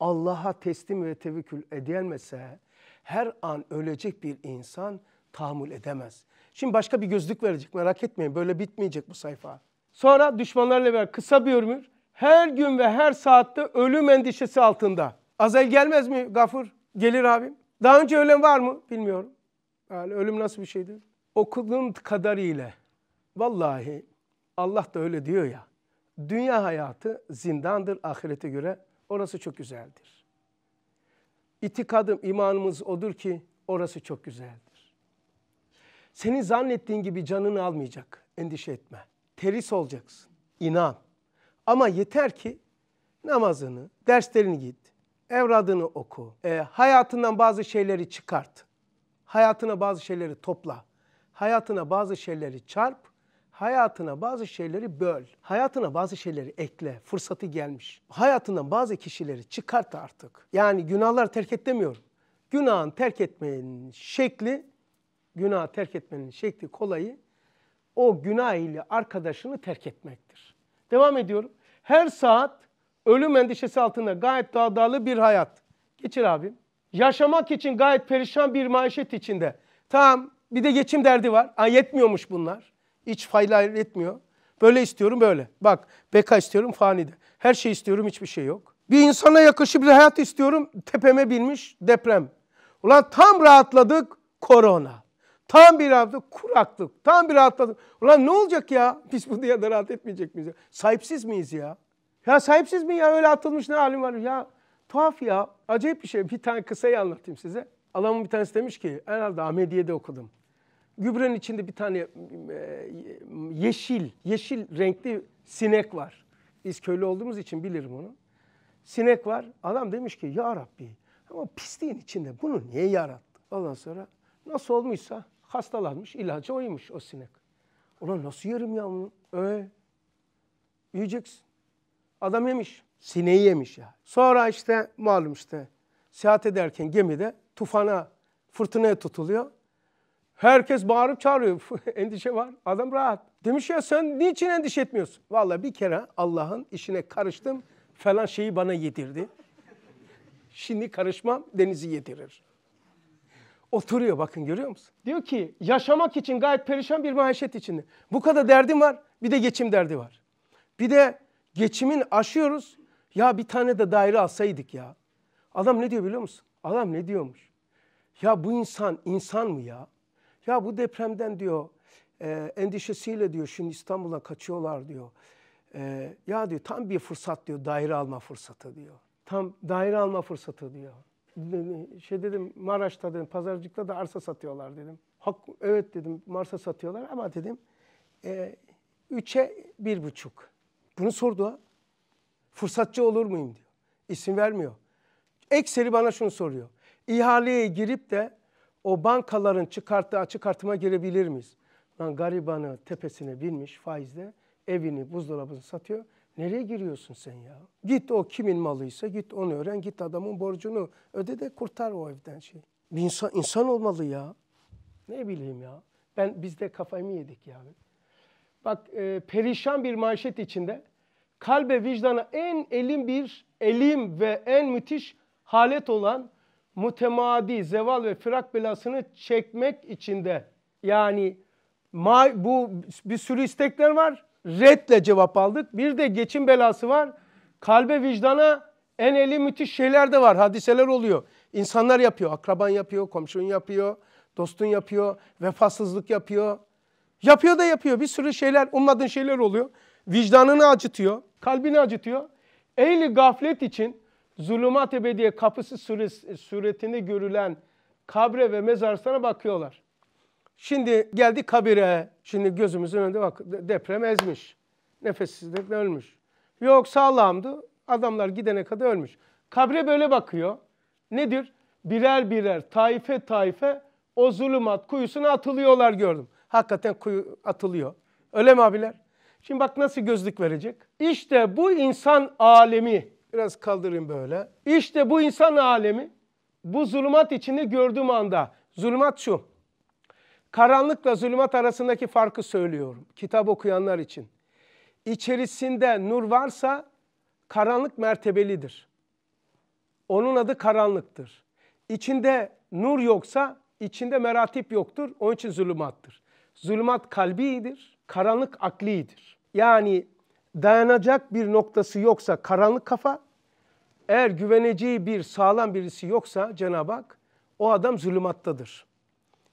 Allah'a teslim ve tevekkül edilmese her an ölecek bir insan tahammül edemez. Şimdi başka bir gözlük verecek merak etmeyin böyle bitmeyecek bu sayfa. Sonra düşmanlarla ver kısa bir ömür. Her gün ve her saatte ölüm endişesi altında. Azel gelmez mi Gafur? Gelir abim. Daha önce ölen var mı? Bilmiyorum. Yani ölüm nasıl bir şeydir? Okuduğum kadarıyla vallahi Allah da öyle diyor ya. Dünya hayatı zindandır ahirete göre. Orası çok güzeldir. İtikadım, imanımız odur ki orası çok güzeldir. Senin zannettiğin gibi canını almayacak. Endişe etme. Teris olacaksın. İnan. Ama yeter ki namazını, derslerini git, evradını oku, e, hayatından bazı şeyleri çıkart, hayatına bazı şeyleri topla, hayatına bazı şeyleri çarp, hayatına bazı şeyleri böl. Hayatına bazı şeyleri ekle. Fırsatı gelmiş. Hayatından bazı kişileri çıkart artık. Yani günahlar terk et demiyorum. Günahın terk etmenin şekli, günah terk etmenin şekli kolayı o günah ile arkadaşını terk etmektir. Devam ediyorum. Her saat ölüm endişesi altında gayet dağdalı bir hayat. Geçir abim. Yaşamak için gayet perişan bir maişet içinde. Tamam bir de geçim derdi var. Ha, yetmiyormuş bunlar. Hiç fayda etmiyor. Böyle istiyorum böyle. Bak beka istiyorum fani de. Her şey istiyorum hiçbir şey yok. Bir insana yakışıklı hayat istiyorum. Tepeme binmiş deprem. Ulan tam rahatladık korona. Tam bir rahatladık kuraklık. Tam bir rahatladık. Ulan ne olacak ya? Biz bu dünyada rahat etmeyecek miyiz? Ya? Sahipsiz miyiz ya? Ya sahipsiz mi ya? Öyle atılmış ne halim var? Ya tuhaf ya. Acayip bir şey. Bir tane kısayı anlatayım size. Alamın bir tanesi demiş ki herhalde Ahmediye'de okudum. Gübrenin içinde bir tane e, yeşil, yeşil renkli sinek var. Biz köylü olduğumuz için bilirim onu. Sinek var. Adam demiş ki ya Rabbi ama pisliğin içinde bunu niye yarattı? Ondan sonra nasıl olmuşsa hastalanmış ilacı oymuş o sinek. Ulan nasıl yerim ya bunu? Ee, yiyeceksin. Adam yemiş. Sineği yemiş ya. Sonra işte malum işte seyahat ederken gemide tufana, fırtınaya tutuluyor. Herkes bağırıp çağırıyor. endişe var. Adam rahat. Demiş ya sen niçin endişe etmiyorsun? Valla bir kere Allah'ın işine karıştım. Falan şeyi bana yedirdi. Şimdi karışmam denizi yedirir. Oturuyor bakın görüyor musun? Diyor ki yaşamak için gayet perişan bir maaşet içinde. Bu kadar derdim var. Bir de geçim derdi var. Bir de geçimin aşıyoruz. Ya bir tane de daire alsaydık ya. Adam ne diyor biliyor musun? Adam ne diyormuş? Ya bu insan insan mı ya? Ya bu depremden diyor e, endişesiyle diyor şimdi İstanbul'a kaçıyorlar diyor. E, ya diyor tam bir fırsat diyor daire alma fırsatı diyor. Tam daire alma fırsatı diyor. Şey dedim Maraş'ta dedim pazarcıkta da arsa satıyorlar dedim. Hak, evet dedim Mars'a satıyorlar ama dedim e, üçe bir buçuk. Bunu sordu ha. Fırsatçı olur muyum diyor. İsim vermiyor. Ekseri bana şunu soruyor. İhaleye girip de o bankaların çıkarttığı açık artıma girebilir miyiz? Lan garibanı tepesine binmiş faizle evini buzdolabını satıyor. Nereye giriyorsun sen ya? Git o kimin malıysa git onu öğren. Git adamın borcunu öde de kurtar o evden şey. Bir insan, insan olmalı ya. Ne bileyim ya. Ben biz de kafayı mı yedik yani? Bak e, perişan bir manşet içinde kalbe vicdana en elim bir elim ve en müthiş halet olan mutemadi zeval ve firak belasını çekmek içinde. Yani bu bir sürü istekler var. Redle cevap aldık. Bir de geçim belası var. Kalbe vicdana en eli müthiş şeyler de var. Hadiseler oluyor. İnsanlar yapıyor. Akraban yapıyor, komşun yapıyor, dostun yapıyor, vefasızlık yapıyor. Yapıyor da yapıyor. Bir sürü şeyler, ummadığın şeyler oluyor. Vicdanını acıtıyor, kalbini acıtıyor. Ehli gaflet için Zulümat ebediye kapısı suretinde görülen kabre ve mezarstana bakıyorlar. Şimdi geldi kabire. Şimdi gözümüzün önünde bak deprem ezmiş. Nefessizlikle ölmüş. Yok sağlamdı. Adamlar gidene kadar ölmüş. Kabre böyle bakıyor. Nedir? Birer birer taife taife o zulümat kuyusuna atılıyorlar gördüm. Hakikaten kuyu atılıyor. Öyle mi abiler? Şimdi bak nasıl gözlük verecek. İşte bu insan alemi Biraz kaldırayım böyle. İşte bu insan alemi bu zulümat içinde gördüğüm anda zulümat şu. Karanlıkla zulümat arasındaki farkı söylüyorum kitap okuyanlar için. İçerisinde nur varsa karanlık mertebelidir. Onun adı karanlıktır. İçinde nur yoksa içinde meratip yoktur. Onun için zulümattır. Zulümat kalbidir, karanlık aklidir. Yani dayanacak bir noktası yoksa karanlık kafa, eğer güveneceği bir sağlam birisi yoksa Cenab-ı Hak o adam zulümattadır.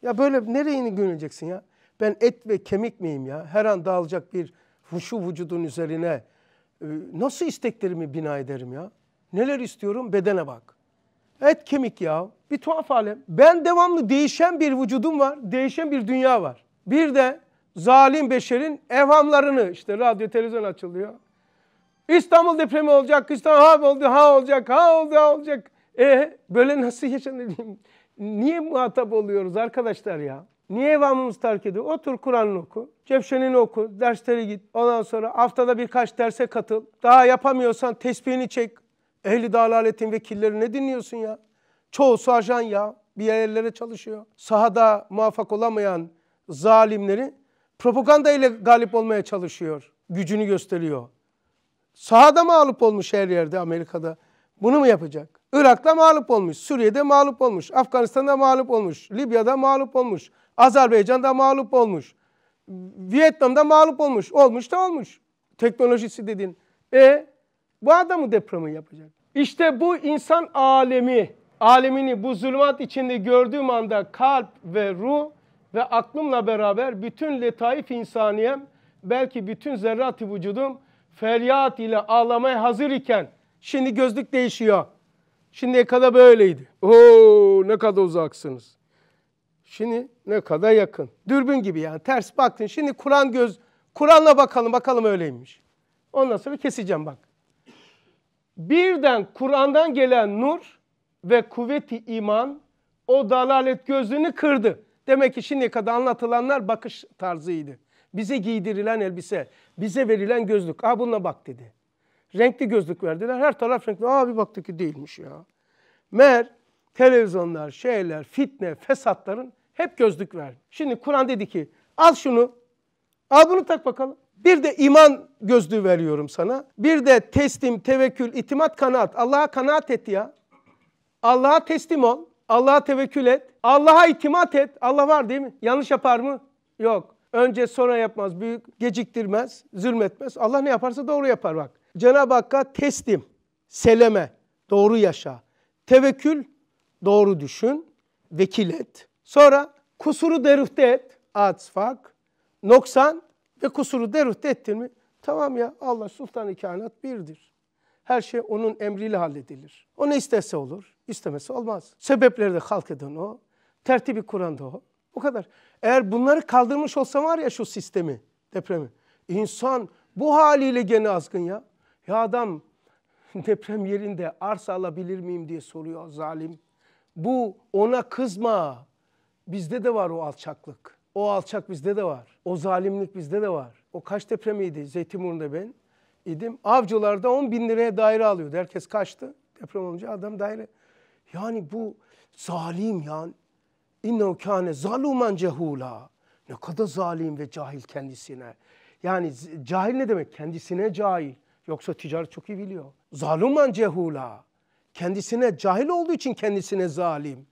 Ya böyle nereye güveneceksin ya? Ben et ve kemik miyim ya? Her an dağılacak bir huşu vücudun üzerine e, nasıl isteklerimi bina ederim ya? Neler istiyorum? Bedene bak. Et kemik ya. Bir tuhaf alem. Ben devamlı değişen bir vücudum var. Değişen bir dünya var. Bir de zalim beşerin evhamlarını işte radyo televizyon açılıyor. İstanbul depremi olacak, İstanbul ha oldu, ha olacak, ha oldu, ha olacak. E böyle nasıl yaşanır? Niye muhatap oluyoruz arkadaşlar ya? Niye evhamımız terk ediyor? Otur Kur'an'ını oku, cevşenini oku, derslere git. Ondan sonra haftada birkaç derse katıl. Daha yapamıyorsan tesbihini çek. Ehli dalaletin vekilleri ne dinliyorsun ya? Çoğusu ajan ya. Bir yerlere çalışıyor. Sahada muvaffak olamayan zalimleri propaganda ile galip olmaya çalışıyor. Gücünü gösteriyor. Sahada mağlup olmuş her yerde Amerika'da. Bunu mu yapacak? Irak'ta mağlup olmuş, Suriye'de mağlup olmuş, Afganistan'da mağlup olmuş, Libya'da mağlup olmuş, Azerbaycan'da mağlup olmuş, Vietnam'da mağlup olmuş. Olmuş da olmuş. Teknolojisi dedin. E bu adamı depremi yapacak. İşte bu insan alemi, alemini bu zulümat içinde gördüğüm anda kalp ve ruh ve aklımla beraber bütün letaif insaniyem belki bütün zerrati vücudum feryat ile ağlamaya hazır iken şimdi gözlük değişiyor. Şimdiye kadar böyleydi. Oo ne kadar uzaksınız. Şimdi ne kadar yakın. Dürbün gibi yani ters baktın. Şimdi Kur'an göz Kur'an'la bakalım bakalım öyleymiş. Ondan sonra keseceğim bak. Birden Kur'an'dan gelen nur ve kuvveti iman o dalalet gözünü kırdı. Demek ki şimdiye kadar anlatılanlar bakış tarzıydı. Bize giydirilen elbise, bize verilen gözlük. Aa bununla bak dedi. Renkli gözlük verdiler. Her taraf renkli. Aa bir baktık ki değilmiş ya. Mer televizyonlar, şeyler, fitne, fesatların hep gözlük ver. Şimdi Kur'an dedi ki al şunu, al bunu tak bakalım. Bir de iman gözlüğü veriyorum sana. Bir de teslim, tevekkül, itimat, kanaat. Allah'a kanaat et ya. Allah'a teslim ol. Allah'a tevekkül et. Allah'a itimat et. Allah var değil mi? Yanlış yapar mı? Yok. Önce sonra yapmaz, büyük geciktirmez, zulmetmez. Allah ne yaparsa doğru yapar bak. Cenab-ı Hakk'a teslim, seleme, doğru yaşa. Tevekkül, doğru düşün, vekil et. Sonra kusuru derifte et, az noksan ve kusuru derifte ettin mi? Tamam ya Allah sultan sultanı kainat birdir. Her şey onun emriyle halledilir. O ne isterse olur istemesi olmaz. Sebepleri de halk eden o. Tertibi Kur'an'da o. O kadar. Eğer bunları kaldırmış olsa var ya şu sistemi, depremi. İnsan bu haliyle gene azgın ya. Ya adam deprem yerinde arsa alabilir miyim diye soruyor zalim. Bu ona kızma. Bizde de var o alçaklık. O alçak bizde de var. O zalimlik bizde de var. O kaç depremiydi? Zeytinburnu'nda ben idim. Avcılarda 10 bin liraya daire alıyordu. Herkes kaçtı. Deprem olunca adam daire yani bu zalim yani. İnnehu kâne zaluman cehula. Ne kadar zalim ve cahil kendisine. Yani cahil ne demek? Kendisine cahil. Yoksa ticaret çok iyi biliyor. Zaluman cehula. Kendisine cahil olduğu için kendisine zalim.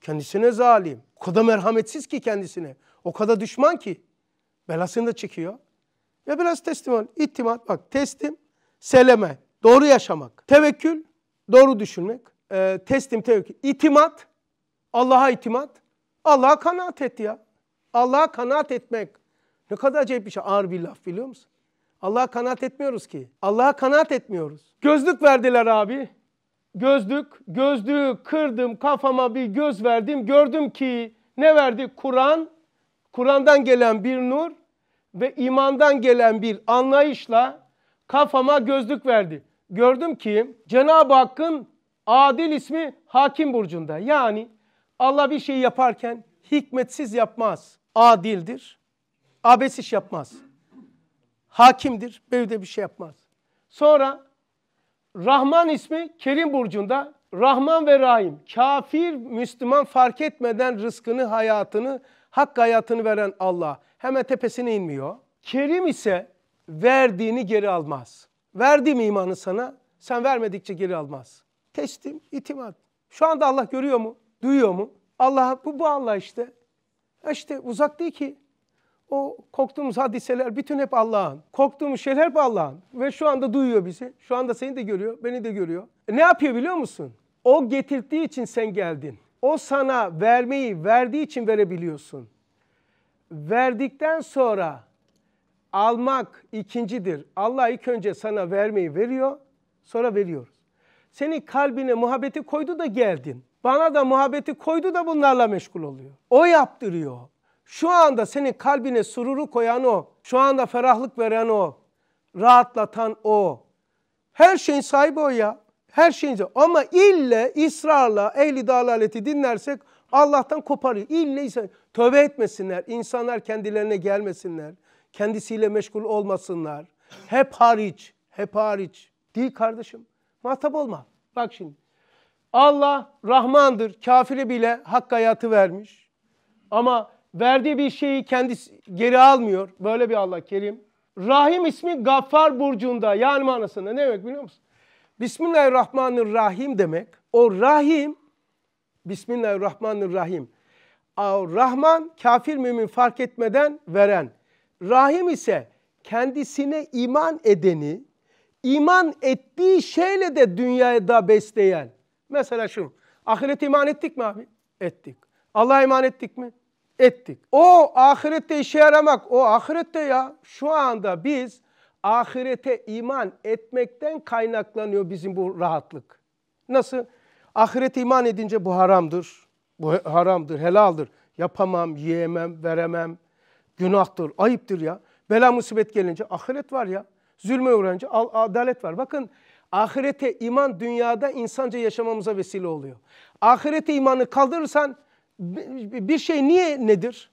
Kendisine zalim. O kadar merhametsiz ki kendisine. O kadar düşman ki. Belasını da çekiyor. Ve biraz teslim ol. İttimat bak teslim, seleme, doğru yaşamak. Tevekkül, doğru düşünmek e, teslim tevkil. İtimat, Allah'a itimat, Allah'a kanaat et ya. Allah'a kanaat etmek. Ne kadar acayip bir şey. Ağır bir laf biliyor musun? Allah'a kanaat etmiyoruz ki. Allah'a kanaat etmiyoruz. Gözlük verdiler abi. Gözlük, gözlüğü kırdım kafama bir göz verdim. Gördüm ki ne verdi? Kur'an, Kur'an'dan gelen bir nur ve imandan gelen bir anlayışla kafama gözlük verdi. Gördüm ki Cenab-ı Hakk'ın Adil ismi hakim burcunda. Yani Allah bir şey yaparken hikmetsiz yapmaz. Adildir. Abes iş yapmaz. Hakimdir. Böyle bir şey yapmaz. Sonra Rahman ismi Kerim burcunda. Rahman ve Rahim. Kafir, Müslüman fark etmeden rızkını, hayatını, hak hayatını veren Allah. Hemen tepesine inmiyor. Kerim ise verdiğini geri almaz. Verdi mi imanı sana? Sen vermedikçe geri almaz teslim, itimat. Şu anda Allah görüyor mu? Duyuyor mu? Allah bu, bu Allah işte. İşte uzak değil ki. O korktuğumuz hadiseler bütün hep Allah'ın. Korktuğumuz şeyler hep Allah'ın. Ve şu anda duyuyor bizi. Şu anda seni de görüyor, beni de görüyor. E ne yapıyor biliyor musun? O getirdiği için sen geldin. O sana vermeyi verdiği için verebiliyorsun. Verdikten sonra almak ikincidir. Allah ilk önce sana vermeyi veriyor, sonra veriyor. Senin kalbine muhabbeti koydu da geldin. Bana da muhabbeti koydu da bunlarla meşgul oluyor. O yaptırıyor. Şu anda senin kalbine sururu koyan o. Şu anda ferahlık veren o. Rahatlatan o. Her şeyin sahibi o ya. Her şeyin sahibi. Ama ille ısrarla ehli dalaleti dinlersek Allah'tan koparıyor. İlle ise tövbe etmesinler. İnsanlar kendilerine gelmesinler. Kendisiyle meşgul olmasınlar. Hep hariç. Hep hariç. Değil kardeşim. Muhatap olma. Bak şimdi. Allah Rahmandır. kafiri bile hakkı hayatı vermiş. Ama verdiği bir şeyi kendisi geri almıyor. Böyle bir Allah Kerim. Rahim ismi Gaffar burcunda yani manasında ne demek biliyor musun? Bismillahirrahmanirrahim demek. O Rahim Bismillahirrahmanirrahim. O Rahman kafir mümin fark etmeden veren. Rahim ise kendisine iman edeni iman ettiği şeyle de dünyayı da besleyen. Mesela şu. ahirete iman ettik mi abi? Ettik. Allah'a iman ettik mi? Ettik. O ahirette işe yaramak. O ahirette ya. Şu anda biz ahirete iman etmekten kaynaklanıyor bizim bu rahatlık. Nasıl? Ahirete iman edince bu haramdır. Bu haramdır, helaldir. Yapamam, yiyemem, veremem. Günahtır, ayıptır ya. Bela musibet gelince ahiret var ya. Zulme uğrayınca adalet var. Bakın ahirete iman dünyada insanca yaşamamıza vesile oluyor. Ahirete imanı kaldırırsan bir şey niye nedir?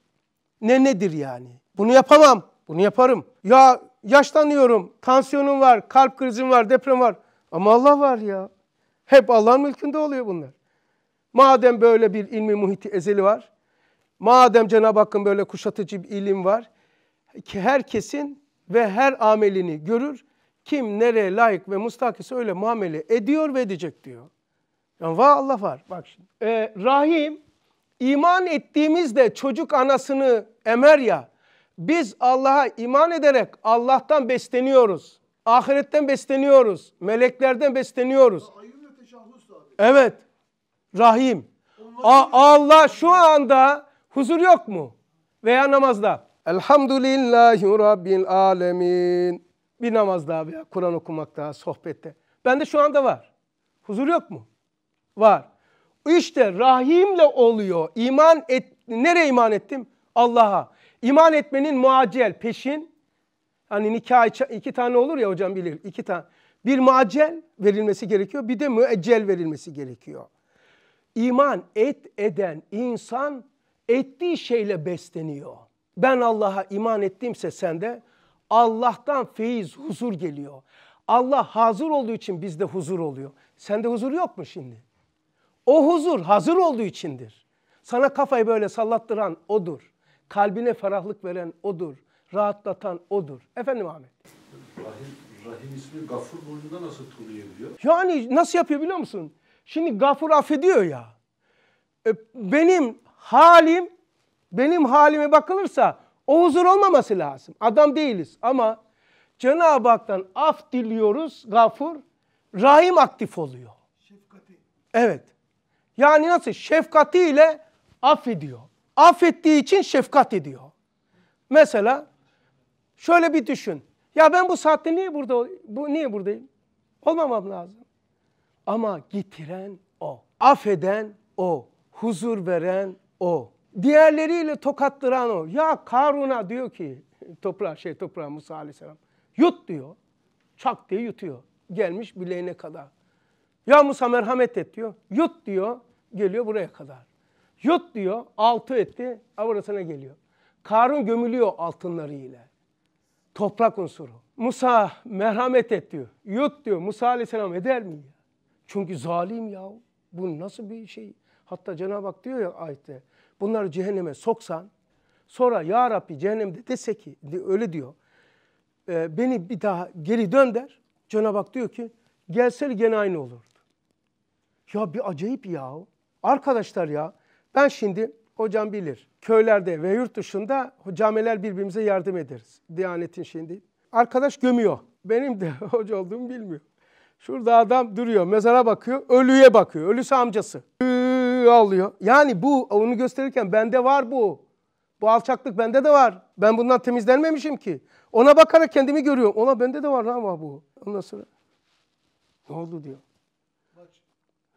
Ne nedir yani? Bunu yapamam, bunu yaparım. Ya yaşlanıyorum, tansiyonum var, kalp krizim var, deprem var. Ama Allah var ya. Hep Allah'ın mülkünde oluyor bunlar. Madem böyle bir ilmi muhiti ezeli var, madem Cenab-ı Hakk'ın böyle kuşatıcı bir ilim var, ki herkesin ve her amelini görür. Kim nereye layık ve mustak öyle muamele ediyor ve edecek diyor. Yani va Allah var. Bak şimdi. Ee, Rahim iman ettiğimizde çocuk anasını emer ya. Biz Allah'a iman ederek Allah'tan besleniyoruz. Ahiretten besleniyoruz. Meleklerden besleniyoruz. Evet. Rahim. Allah şu anda huzur yok mu? Veya namazda. Elhamdülillahi Rabbil alemin. Bir namaz daha veya Kur'an okumak daha sohbette. Bende şu anda var. Huzur yok mu? Var. İşte rahimle oluyor. İman et, nereye iman ettim? Allah'a. İman etmenin muacel, peşin. Hani nikah iki tane olur ya hocam bilir. iki tane. Bir muacel verilmesi gerekiyor. Bir de müeccel verilmesi gerekiyor. İman et eden insan ettiği şeyle besleniyor. Ben Allah'a iman ettimse sen de Allah'tan feyiz, huzur geliyor. Allah hazır olduğu için bizde huzur oluyor. Sende huzur yok mu şimdi? O huzur hazır olduğu içindir. Sana kafayı böyle sallattıran odur. Kalbine ferahlık veren odur. Rahatlatan odur. Efendim Ahmet. Rahim, Rahim ismi Gafur burnunda nasıl turlayabiliyor? Yani nasıl yapıyor biliyor musun? Şimdi Gafur affediyor ya. E, benim halim benim halime bakılırsa o huzur olmaması lazım. Adam değiliz ama Cenab-ı Hak'tan af diliyoruz, gafur, rahim aktif oluyor. Şefkati. Evet. Yani nasıl? Şefkatiyle affediyor. Affettiği için şefkat ediyor. Mesela şöyle bir düşün. Ya ben bu saatte niye burada bu niye buradayım? Olmamam lazım. Ama getiren o, affeden o, huzur veren o. Diğerleriyle tokatlayan o. Ya Karun'a diyor ki toprağa şey toprağa Musa Aleyhisselam yut diyor. Çak diye yutuyor. Gelmiş bileğine kadar. Ya Musa merhamet et diyor. Yut diyor. Geliyor buraya kadar. Yut diyor. Altı etti. Avrasına geliyor. Karun gömülüyor altınlarıyla Toprak unsuru. Musa merhamet et diyor. Yut diyor. Musa aleyhisselam eder mi? Çünkü zalim ya. Bu nasıl bir şey? Hatta Cenab-ı Hak diyor ya ayette bunları cehenneme soksan, sonra Ya Rabbi cehennemde dese ki, öyle diyor, e, beni bir daha geri dön der. Cenab-ı Hak diyor ki, gelsel gene aynı olurdu. Ya bir acayip ya. Arkadaşlar ya, ben şimdi, hocam bilir, köylerde ve yurt dışında camiler birbirimize yardım ederiz. Diyanetin şimdi. Arkadaş gömüyor. Benim de hoca olduğumu bilmiyor. Şurada adam duruyor, mezara bakıyor, ölüye bakıyor. Ölüsü amcası gösteriyor ağlıyor. Yani bu onu gösterirken bende var bu. Bu alçaklık bende de var. Ben bundan temizlenmemişim ki. Ona bakarak kendimi görüyorum. Ona bende de var lan ama bu. Ondan sonra ne oldu diyor.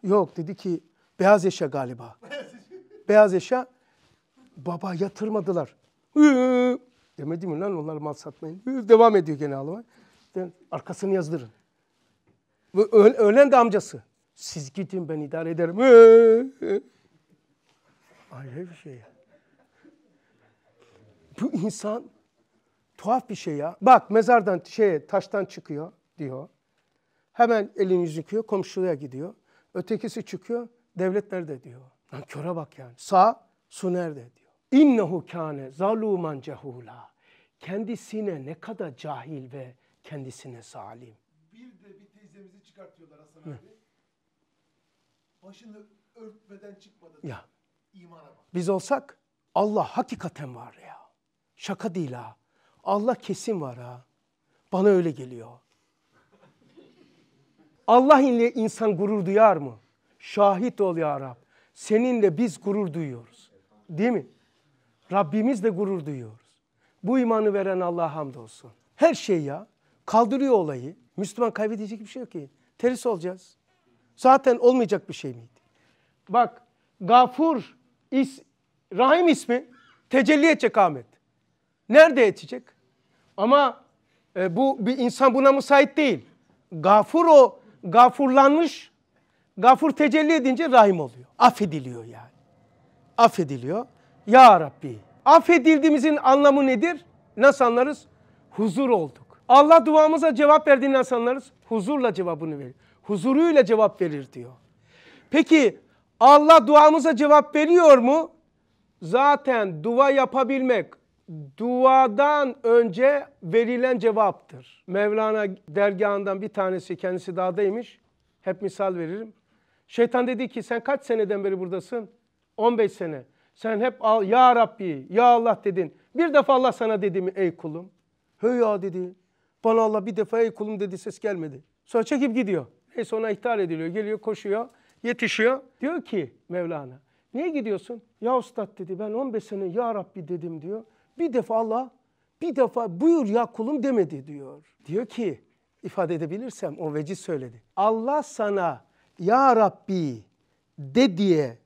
Yok dedi ki beyaz eşya galiba. beyaz eşya baba yatırmadılar. Demedi mi lan onlar mal satmayın. Devam ediyor gene ağlamaya. Arkasını yazdırın. Öğlen de amcası. Siz gidin ben idare ederim. Ayrı bir şey ya. Bu insan tuhaf bir şey ya. Bak mezardan şey taştan çıkıyor diyor. Hemen elini yüzünü yıkıyor komşuya gidiyor. Ötekisi çıkıyor devlet nerede diyor. Lan köre bak yani. Sağ su nerede diyor. İnnehu kâne zaluman cehula. Kendisine ne kadar cahil ve kendisine zalim. Bir de bir teyzemizi çıkartıyorlar Hasan abi başını örtmeden çıkmadı. Ya. İmana bak. Biz olsak Allah hakikaten var ya. Şaka değil ha. Allah kesin var ha. Bana öyle geliyor. Allah ile insan gurur duyar mı? Şahit ol ya Rab. Seninle biz gurur duyuyoruz. Değil mi? Rabbimiz de gurur duyuyoruz. Bu imanı veren Allah'a hamdolsun. Her şey ya. Kaldırıyor olayı. Müslüman kaybedecek bir şey yok ki. Terörist olacağız zaten olmayacak bir şey miydi? Bak gafur is, rahim ismi tecelli edecek Ahmet. Nerede edecek? Ama e, bu bir insan buna müsait değil. Gafur o gafurlanmış. Gafur tecelli edince rahim oluyor. Affediliyor yani. Affediliyor. Ya Rabbi. Affedildiğimizin anlamı nedir? Nasıl anlarız? Huzur olduk. Allah duamıza cevap verdiğini nasıl anlarız? Huzurla cevabını veriyor huzuruyla cevap verir diyor. Peki Allah duamıza cevap veriyor mu? Zaten dua yapabilmek duadan önce verilen cevaptır. Mevlana dergahından bir tanesi kendisi dağdaymış. Hep misal veririm. Şeytan dedi ki sen kaç seneden beri buradasın? 15 sene. Sen hep al, ya Rabbi, ya Allah dedin. Bir defa Allah sana dedi mi ey kulum? He ya dedi. Bana Allah bir defa ey kulum dedi ses gelmedi. Sonra çekip gidiyor. E sonra ihtar ediliyor. Geliyor koşuyor. Yetişiyor. Diyor ki Mevlana. Niye gidiyorsun? Ya ustad dedi ben 15 sene ya Rabbi dedim diyor. Bir defa Allah bir defa buyur ya kulum demedi diyor. Diyor ki ifade edebilirsem o veci söyledi. Allah sana ya Rabbi de diye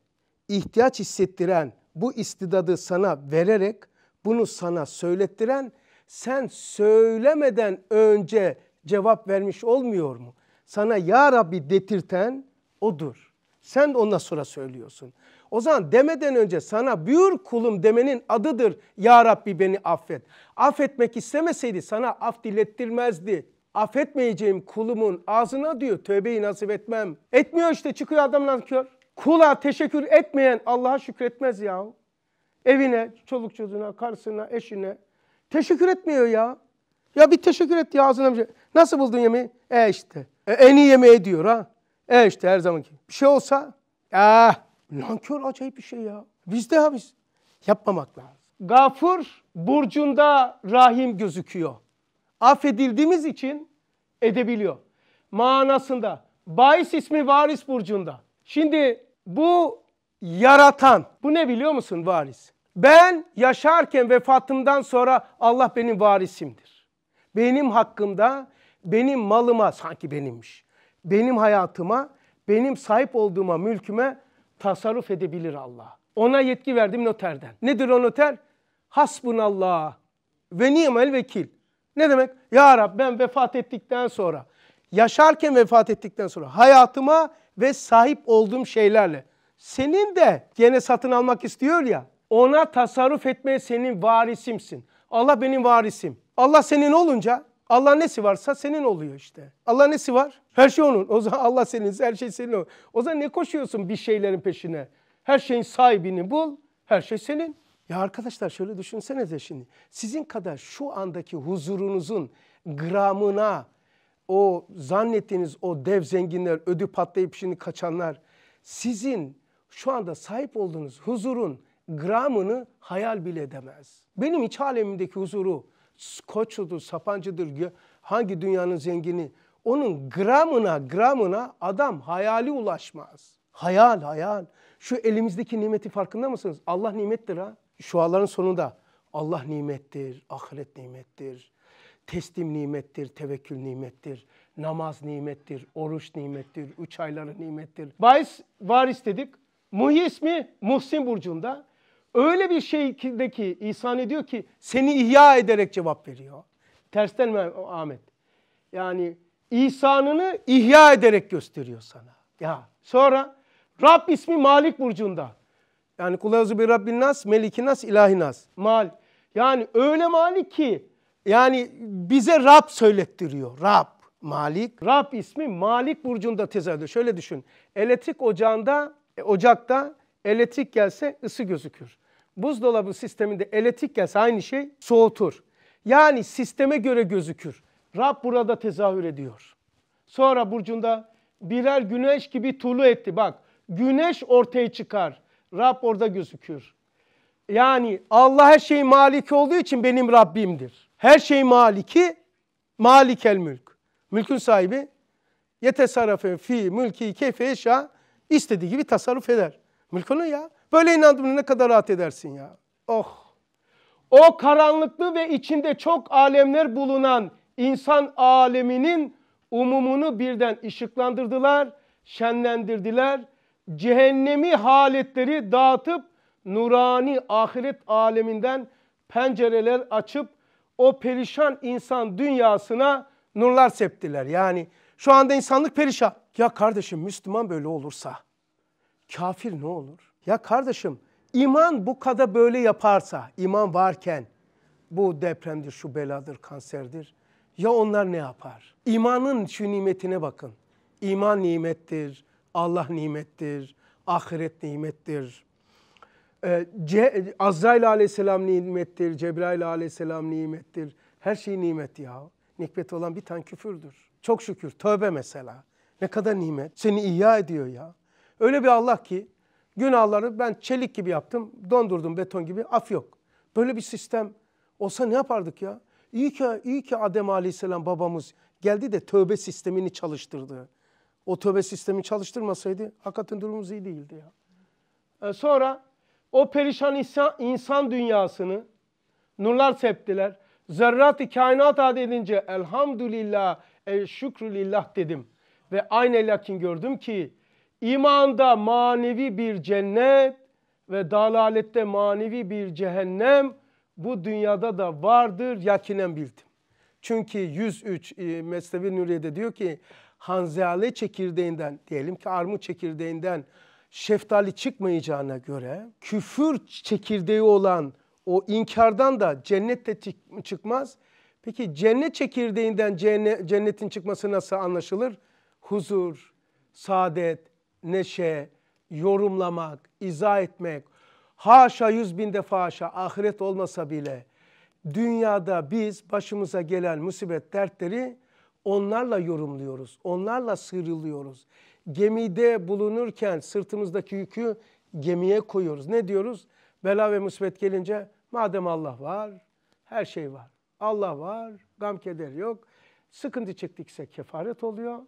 ihtiyaç hissettiren bu istidadı sana vererek bunu sana söylettiren sen söylemeden önce cevap vermiş olmuyor mu? sana Ya Rabbi detirten odur. Sen de ondan sonra söylüyorsun. O zaman demeden önce sana buyur kulum demenin adıdır Ya Rabbi beni affet. Affetmek istemeseydi sana af dilettirmezdi. Affetmeyeceğim kulumun ağzına diyor tövbeyi nasip etmem. Etmiyor işte çıkıyor adam nankör. Kula teşekkür etmeyen Allah'a şükretmez ya. Evine, çoluk çocuğuna, karısına, eşine. Teşekkür etmiyor ya. Ya bir teşekkür et ya ağzına bir şey- Nasıl buldun yemeği? E işte. E, en iyi yemeği diyor ha. E işte her zamanki. Bir şey olsa ya nankör acayip bir şey ya. Bizde ha biz. Yapmamak lazım. Gafur burcunda rahim gözüküyor. Affedildiğimiz için edebiliyor. Manasında. Bayis ismi varis burcunda. Şimdi bu yaratan. Bu ne biliyor musun varis? Ben yaşarken vefatımdan sonra Allah benim varisimdir. Benim hakkımda benim malıma sanki benimmiş. Benim hayatıma, benim sahip olduğuma, mülküme tasarruf edebilir Allah. Ona yetki verdim noterden. Nedir o noter? Hasbunallah ve ni'mel vekil. Ne demek? Ya Rab ben vefat ettikten sonra, yaşarken vefat ettikten sonra hayatıma ve sahip olduğum şeylerle senin de gene satın almak istiyor ya ona tasarruf etmeye senin varisimsin. Allah benim varisim. Allah senin olunca Allah nesi varsa senin oluyor işte. Allah nesi var? Her şey onun. O zaman Allah senin, her şey senin. Olur. O zaman ne koşuyorsun bir şeylerin peşine? Her şeyin sahibini bul, her şey senin. Ya arkadaşlar şöyle düşünsenize şimdi. Sizin kadar şu andaki huzurunuzun gramına o zannettiğiniz o dev zenginler, ödü patlayıp şimdi kaçanlar sizin şu anda sahip olduğunuz huzurun gramını hayal bile edemez. Benim iç alemimdeki huzuru Skoçludur, Sapancı'dır, hangi dünyanın zengini? Onun gramına gramına adam hayali ulaşmaz. Hayal, hayal. Şu elimizdeki nimeti farkında mısınız? Allah nimettir ha. Şu Şuaların sonunda Allah nimettir, ahiret nimettir, teslim nimettir, tevekkül nimettir, namaz nimettir, oruç nimettir, üç ayları nimettir. Bahis var istedik. Muhi mi? Muhsin Burcu'nda. Öyle bir şekilde ki ihsan ediyor ki seni ihya ederek cevap veriyor. Tersten mi Ahmet? Yani ihsanını ihya ederek gösteriyor sana. Ya sonra Rab ismi Malik burcunda. Yani kulazu bir Rabbin nas, meliki nas, ilahi nas. Mal. Yani öyle Malik ki yani bize Rab söylettiriyor. Rab, Malik. Rab ismi Malik burcunda tezahür ediyor. Şöyle düşün. Elektrik ocağında, e, ocakta Elektrik gelse ısı gözükür. Buzdolabı sisteminde elektrik gelse aynı şey soğutur. Yani sisteme göre gözükür. Rab burada tezahür ediyor. Sonra burcunda birer güneş gibi tulu etti. Bak güneş ortaya çıkar. Rab orada gözükür. Yani Allah her şeyin maliki olduğu için benim Rabbimdir. Her şeyin maliki, malik el mülk. Mülkün sahibi yetesarrafe fi mülki keyfe eşya istediği gibi tasarruf eder. Mülkünü ya. Böyle inandığını ne kadar rahat edersin ya. Oh. O karanlıklı ve içinde çok alemler bulunan insan aleminin umumunu birden ışıklandırdılar, şenlendirdiler. Cehennemi haletleri dağıtıp nurani ahiret aleminden pencereler açıp o perişan insan dünyasına nurlar septiler. Yani şu anda insanlık perişan. Ya kardeşim Müslüman böyle olursa kafir ne olur? Ya kardeşim iman bu kadar böyle yaparsa, iman varken bu depremdir, şu beladır, kanserdir. Ya onlar ne yapar? İmanın şu nimetine bakın. İman nimettir, Allah nimettir, ahiret nimettir. Ee, Ce- Azrail aleyhisselam nimettir, Cebrail aleyhisselam nimettir. Her şey nimet ya. Nikmet olan bir tane küfürdür. Çok şükür, tövbe mesela. Ne kadar nimet. Seni ihya ediyor ya. Öyle bir Allah ki günahları ben çelik gibi yaptım, dondurdum beton gibi, af yok. Böyle bir sistem olsa ne yapardık ya? İyi ki, iyi ki Adem Aleyhisselam babamız geldi de tövbe sistemini çalıştırdı. O tövbe sistemi çalıştırmasaydı hakikaten durumumuz iyi değildi ya. Ee, sonra o perişan insan, insan dünyasını nurlar septiler. Zerrat-ı kainat edince elhamdülillah, el şükrülillah dedim. Ve aynı lakin gördüm ki İmanda manevi bir cennet ve dalalette manevi bir cehennem bu dünyada da vardır yakinen bildim. Çünkü 103 e, Mesnevi Nuriye'de diyor ki hanzale çekirdeğinden diyelim ki armut çekirdeğinden şeftali çıkmayacağına göre küfür çekirdeği olan o inkardan da cennette çıkmaz. Peki cennet çekirdeğinden cennetin çıkması nasıl anlaşılır? Huzur, saadet, neşe, yorumlamak, izah etmek, haşa yüz bin defa haşa ahiret olmasa bile dünyada biz başımıza gelen musibet dertleri onlarla yorumluyoruz, onlarla sıyrılıyoruz. Gemide bulunurken sırtımızdaki yükü gemiye koyuyoruz. Ne diyoruz? Bela ve musibet gelince madem Allah var, her şey var. Allah var, gam keder yok. Sıkıntı çektikse kefaret oluyor.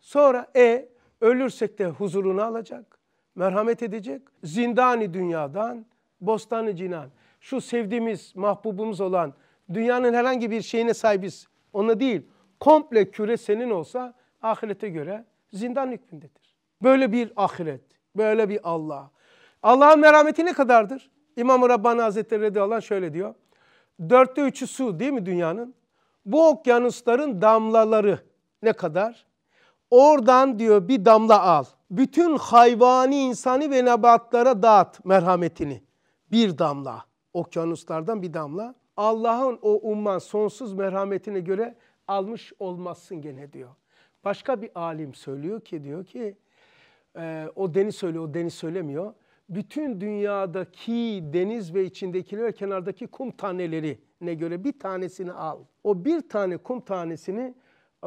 Sonra e Ölürsek de huzurunu alacak, merhamet edecek. Zindani dünyadan, bostanı cinan. Şu sevdiğimiz, mahbubumuz olan dünyanın herhangi bir şeyine sahibiz. Ona değil, komple küre senin olsa ahirete göre zindan hükmündedir. Böyle bir ahiret, böyle bir Allah. Allah'ın merhameti ne kadardır? İmam-ı Rabbani Hazretleri radıyallahu şöyle diyor. Dörtte üçü su değil mi dünyanın? Bu okyanusların damlaları ne kadar? Oradan diyor bir damla al. Bütün hayvani, insani ve nebatlara dağıt merhametini. Bir damla. Okyanuslardan bir damla. Allah'ın o umman sonsuz merhametine göre almış olmazsın gene diyor. Başka bir alim söylüyor ki diyor ki e, o deniz söylüyor o deniz söylemiyor. Bütün dünyadaki deniz ve içindekileri kenardaki kum tanelerine göre bir tanesini al. O bir tane kum tanesini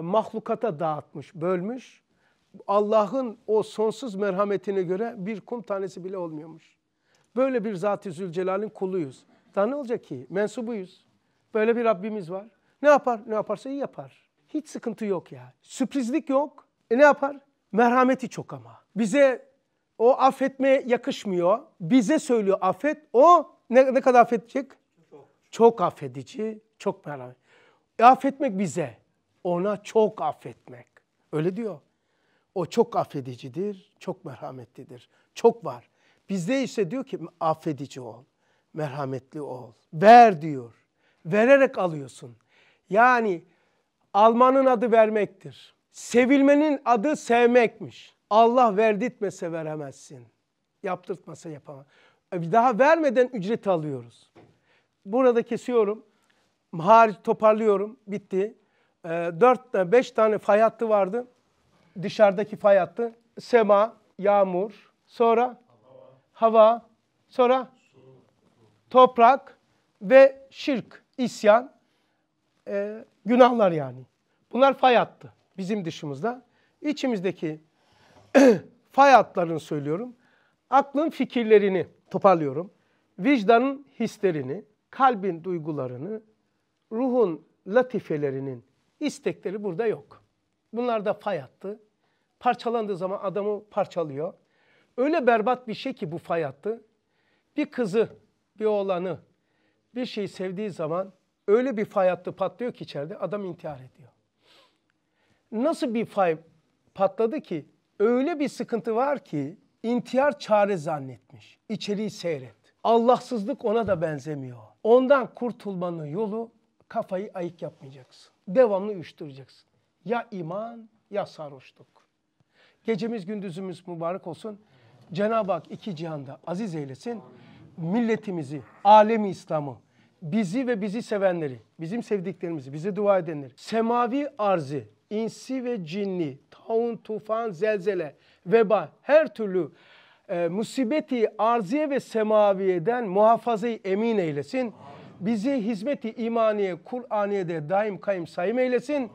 mahlukata dağıtmış, bölmüş. Allah'ın o sonsuz merhametine göre bir kum tanesi bile olmuyormuş. Böyle bir Zat-ı Zülcelal'in kuluyuz. Daha ne olacak ki? Mensubuyuz. Böyle bir Rabbimiz var. Ne yapar? Ne yaparsa iyi yapar. Hiç sıkıntı yok ya. Sürprizlik yok. E ne yapar? Merhameti çok ama. Bize o affetmeye yakışmıyor. Bize söylüyor affet. O ne, ne kadar affedecek? Çok. çok affedici, çok merhamet. E affetmek bize ona çok affetmek. Öyle diyor. O çok affedicidir, çok merhametlidir. Çok var. Bizde ise diyor ki affedici ol, merhametli ol. Ver diyor. Vererek alıyorsun. Yani almanın adı vermektir. Sevilmenin adı sevmekmiş. Allah verdirtmese veremezsin. Yaptırtmasa yapamaz. E, daha vermeden ücreti alıyoruz. Burada kesiyorum. Hariç toparlıyorum. Bitti. Ee, e, 4 5 tane fay hattı vardı. Dışarıdaki fay hattı. Sema, yağmur, sonra hava, hava sonra toprak ve şirk, isyan, e, günahlar yani. Bunlar fay hattı bizim dışımızda. İçimizdeki fay hatlarını söylüyorum. Aklın fikirlerini toparlıyorum. Vicdanın hislerini, kalbin duygularını, ruhun latifelerinin istekleri burada yok. Bunlar da fay attı. Parçalandığı zaman adamı parçalıyor. Öyle berbat bir şey ki bu fay attı. Bir kızı, bir oğlanı bir şeyi sevdiği zaman öyle bir fay attı patlıyor ki içeride adam intihar ediyor. Nasıl bir fay patladı ki öyle bir sıkıntı var ki intihar çare zannetmiş. İçeriği seyret. Allahsızlık ona da benzemiyor. Ondan kurtulmanın yolu kafayı ayık yapmayacaksın. Devamlı uyuşturacaksın. Ya iman ya sarhoşluk. Gecemiz gündüzümüz mübarek olsun. Cenab-ı Hak iki cihanda aziz eylesin. Milletimizi, alemi İslam'ı, bizi ve bizi sevenleri, bizim sevdiklerimizi, bize dua edenleri, semavi arzi, insi ve cinni, taun, tufan, zelzele, veba, her türlü e, musibeti arziye ve semaviyeden muhafazayı emin eylesin. Bizi hizmeti imaniye, Kur'aniye'de daim kayım sayım eylesin.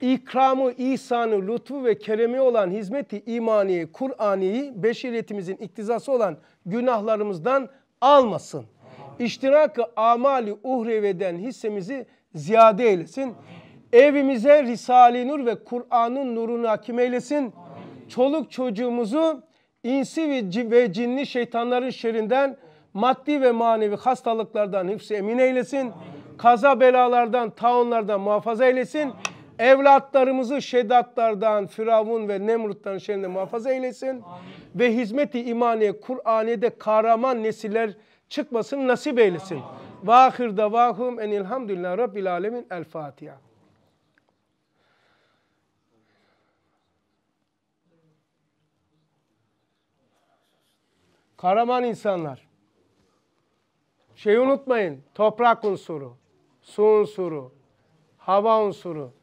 İkramı, ihsanı, lütfu ve keremi olan hizmeti imaniye, Kur'aniyi beşeriyetimizin iktizası olan günahlarımızdan almasın. Amin. İştirakı amali uhreveden hissemizi ziyade eylesin. Evimize Risale-i Nur ve Kur'an'ın nurunu hakim eylesin. Çoluk çocuğumuzu insi ve cinli şeytanların şerinden maddi ve manevi hastalıklardan hıfz emin eylesin. Amin. Kaza belalardan, taunlardan muhafaza eylesin. Amin. Evlatlarımızı şeddatlardan, firavun ve nemrutların şerrinden muhafaza eylesin. Amin. Ve hizmeti imaniye, Kur'an'ede kahraman nesiller çıkmasın nasip eylesin. Amin. Vahir davahum en ilhamdülillah rabbil alemin. El Fatiha. Kahraman insanlar. Şeyi unutmayın. Toprak unsuru, su unsuru, hava unsuru.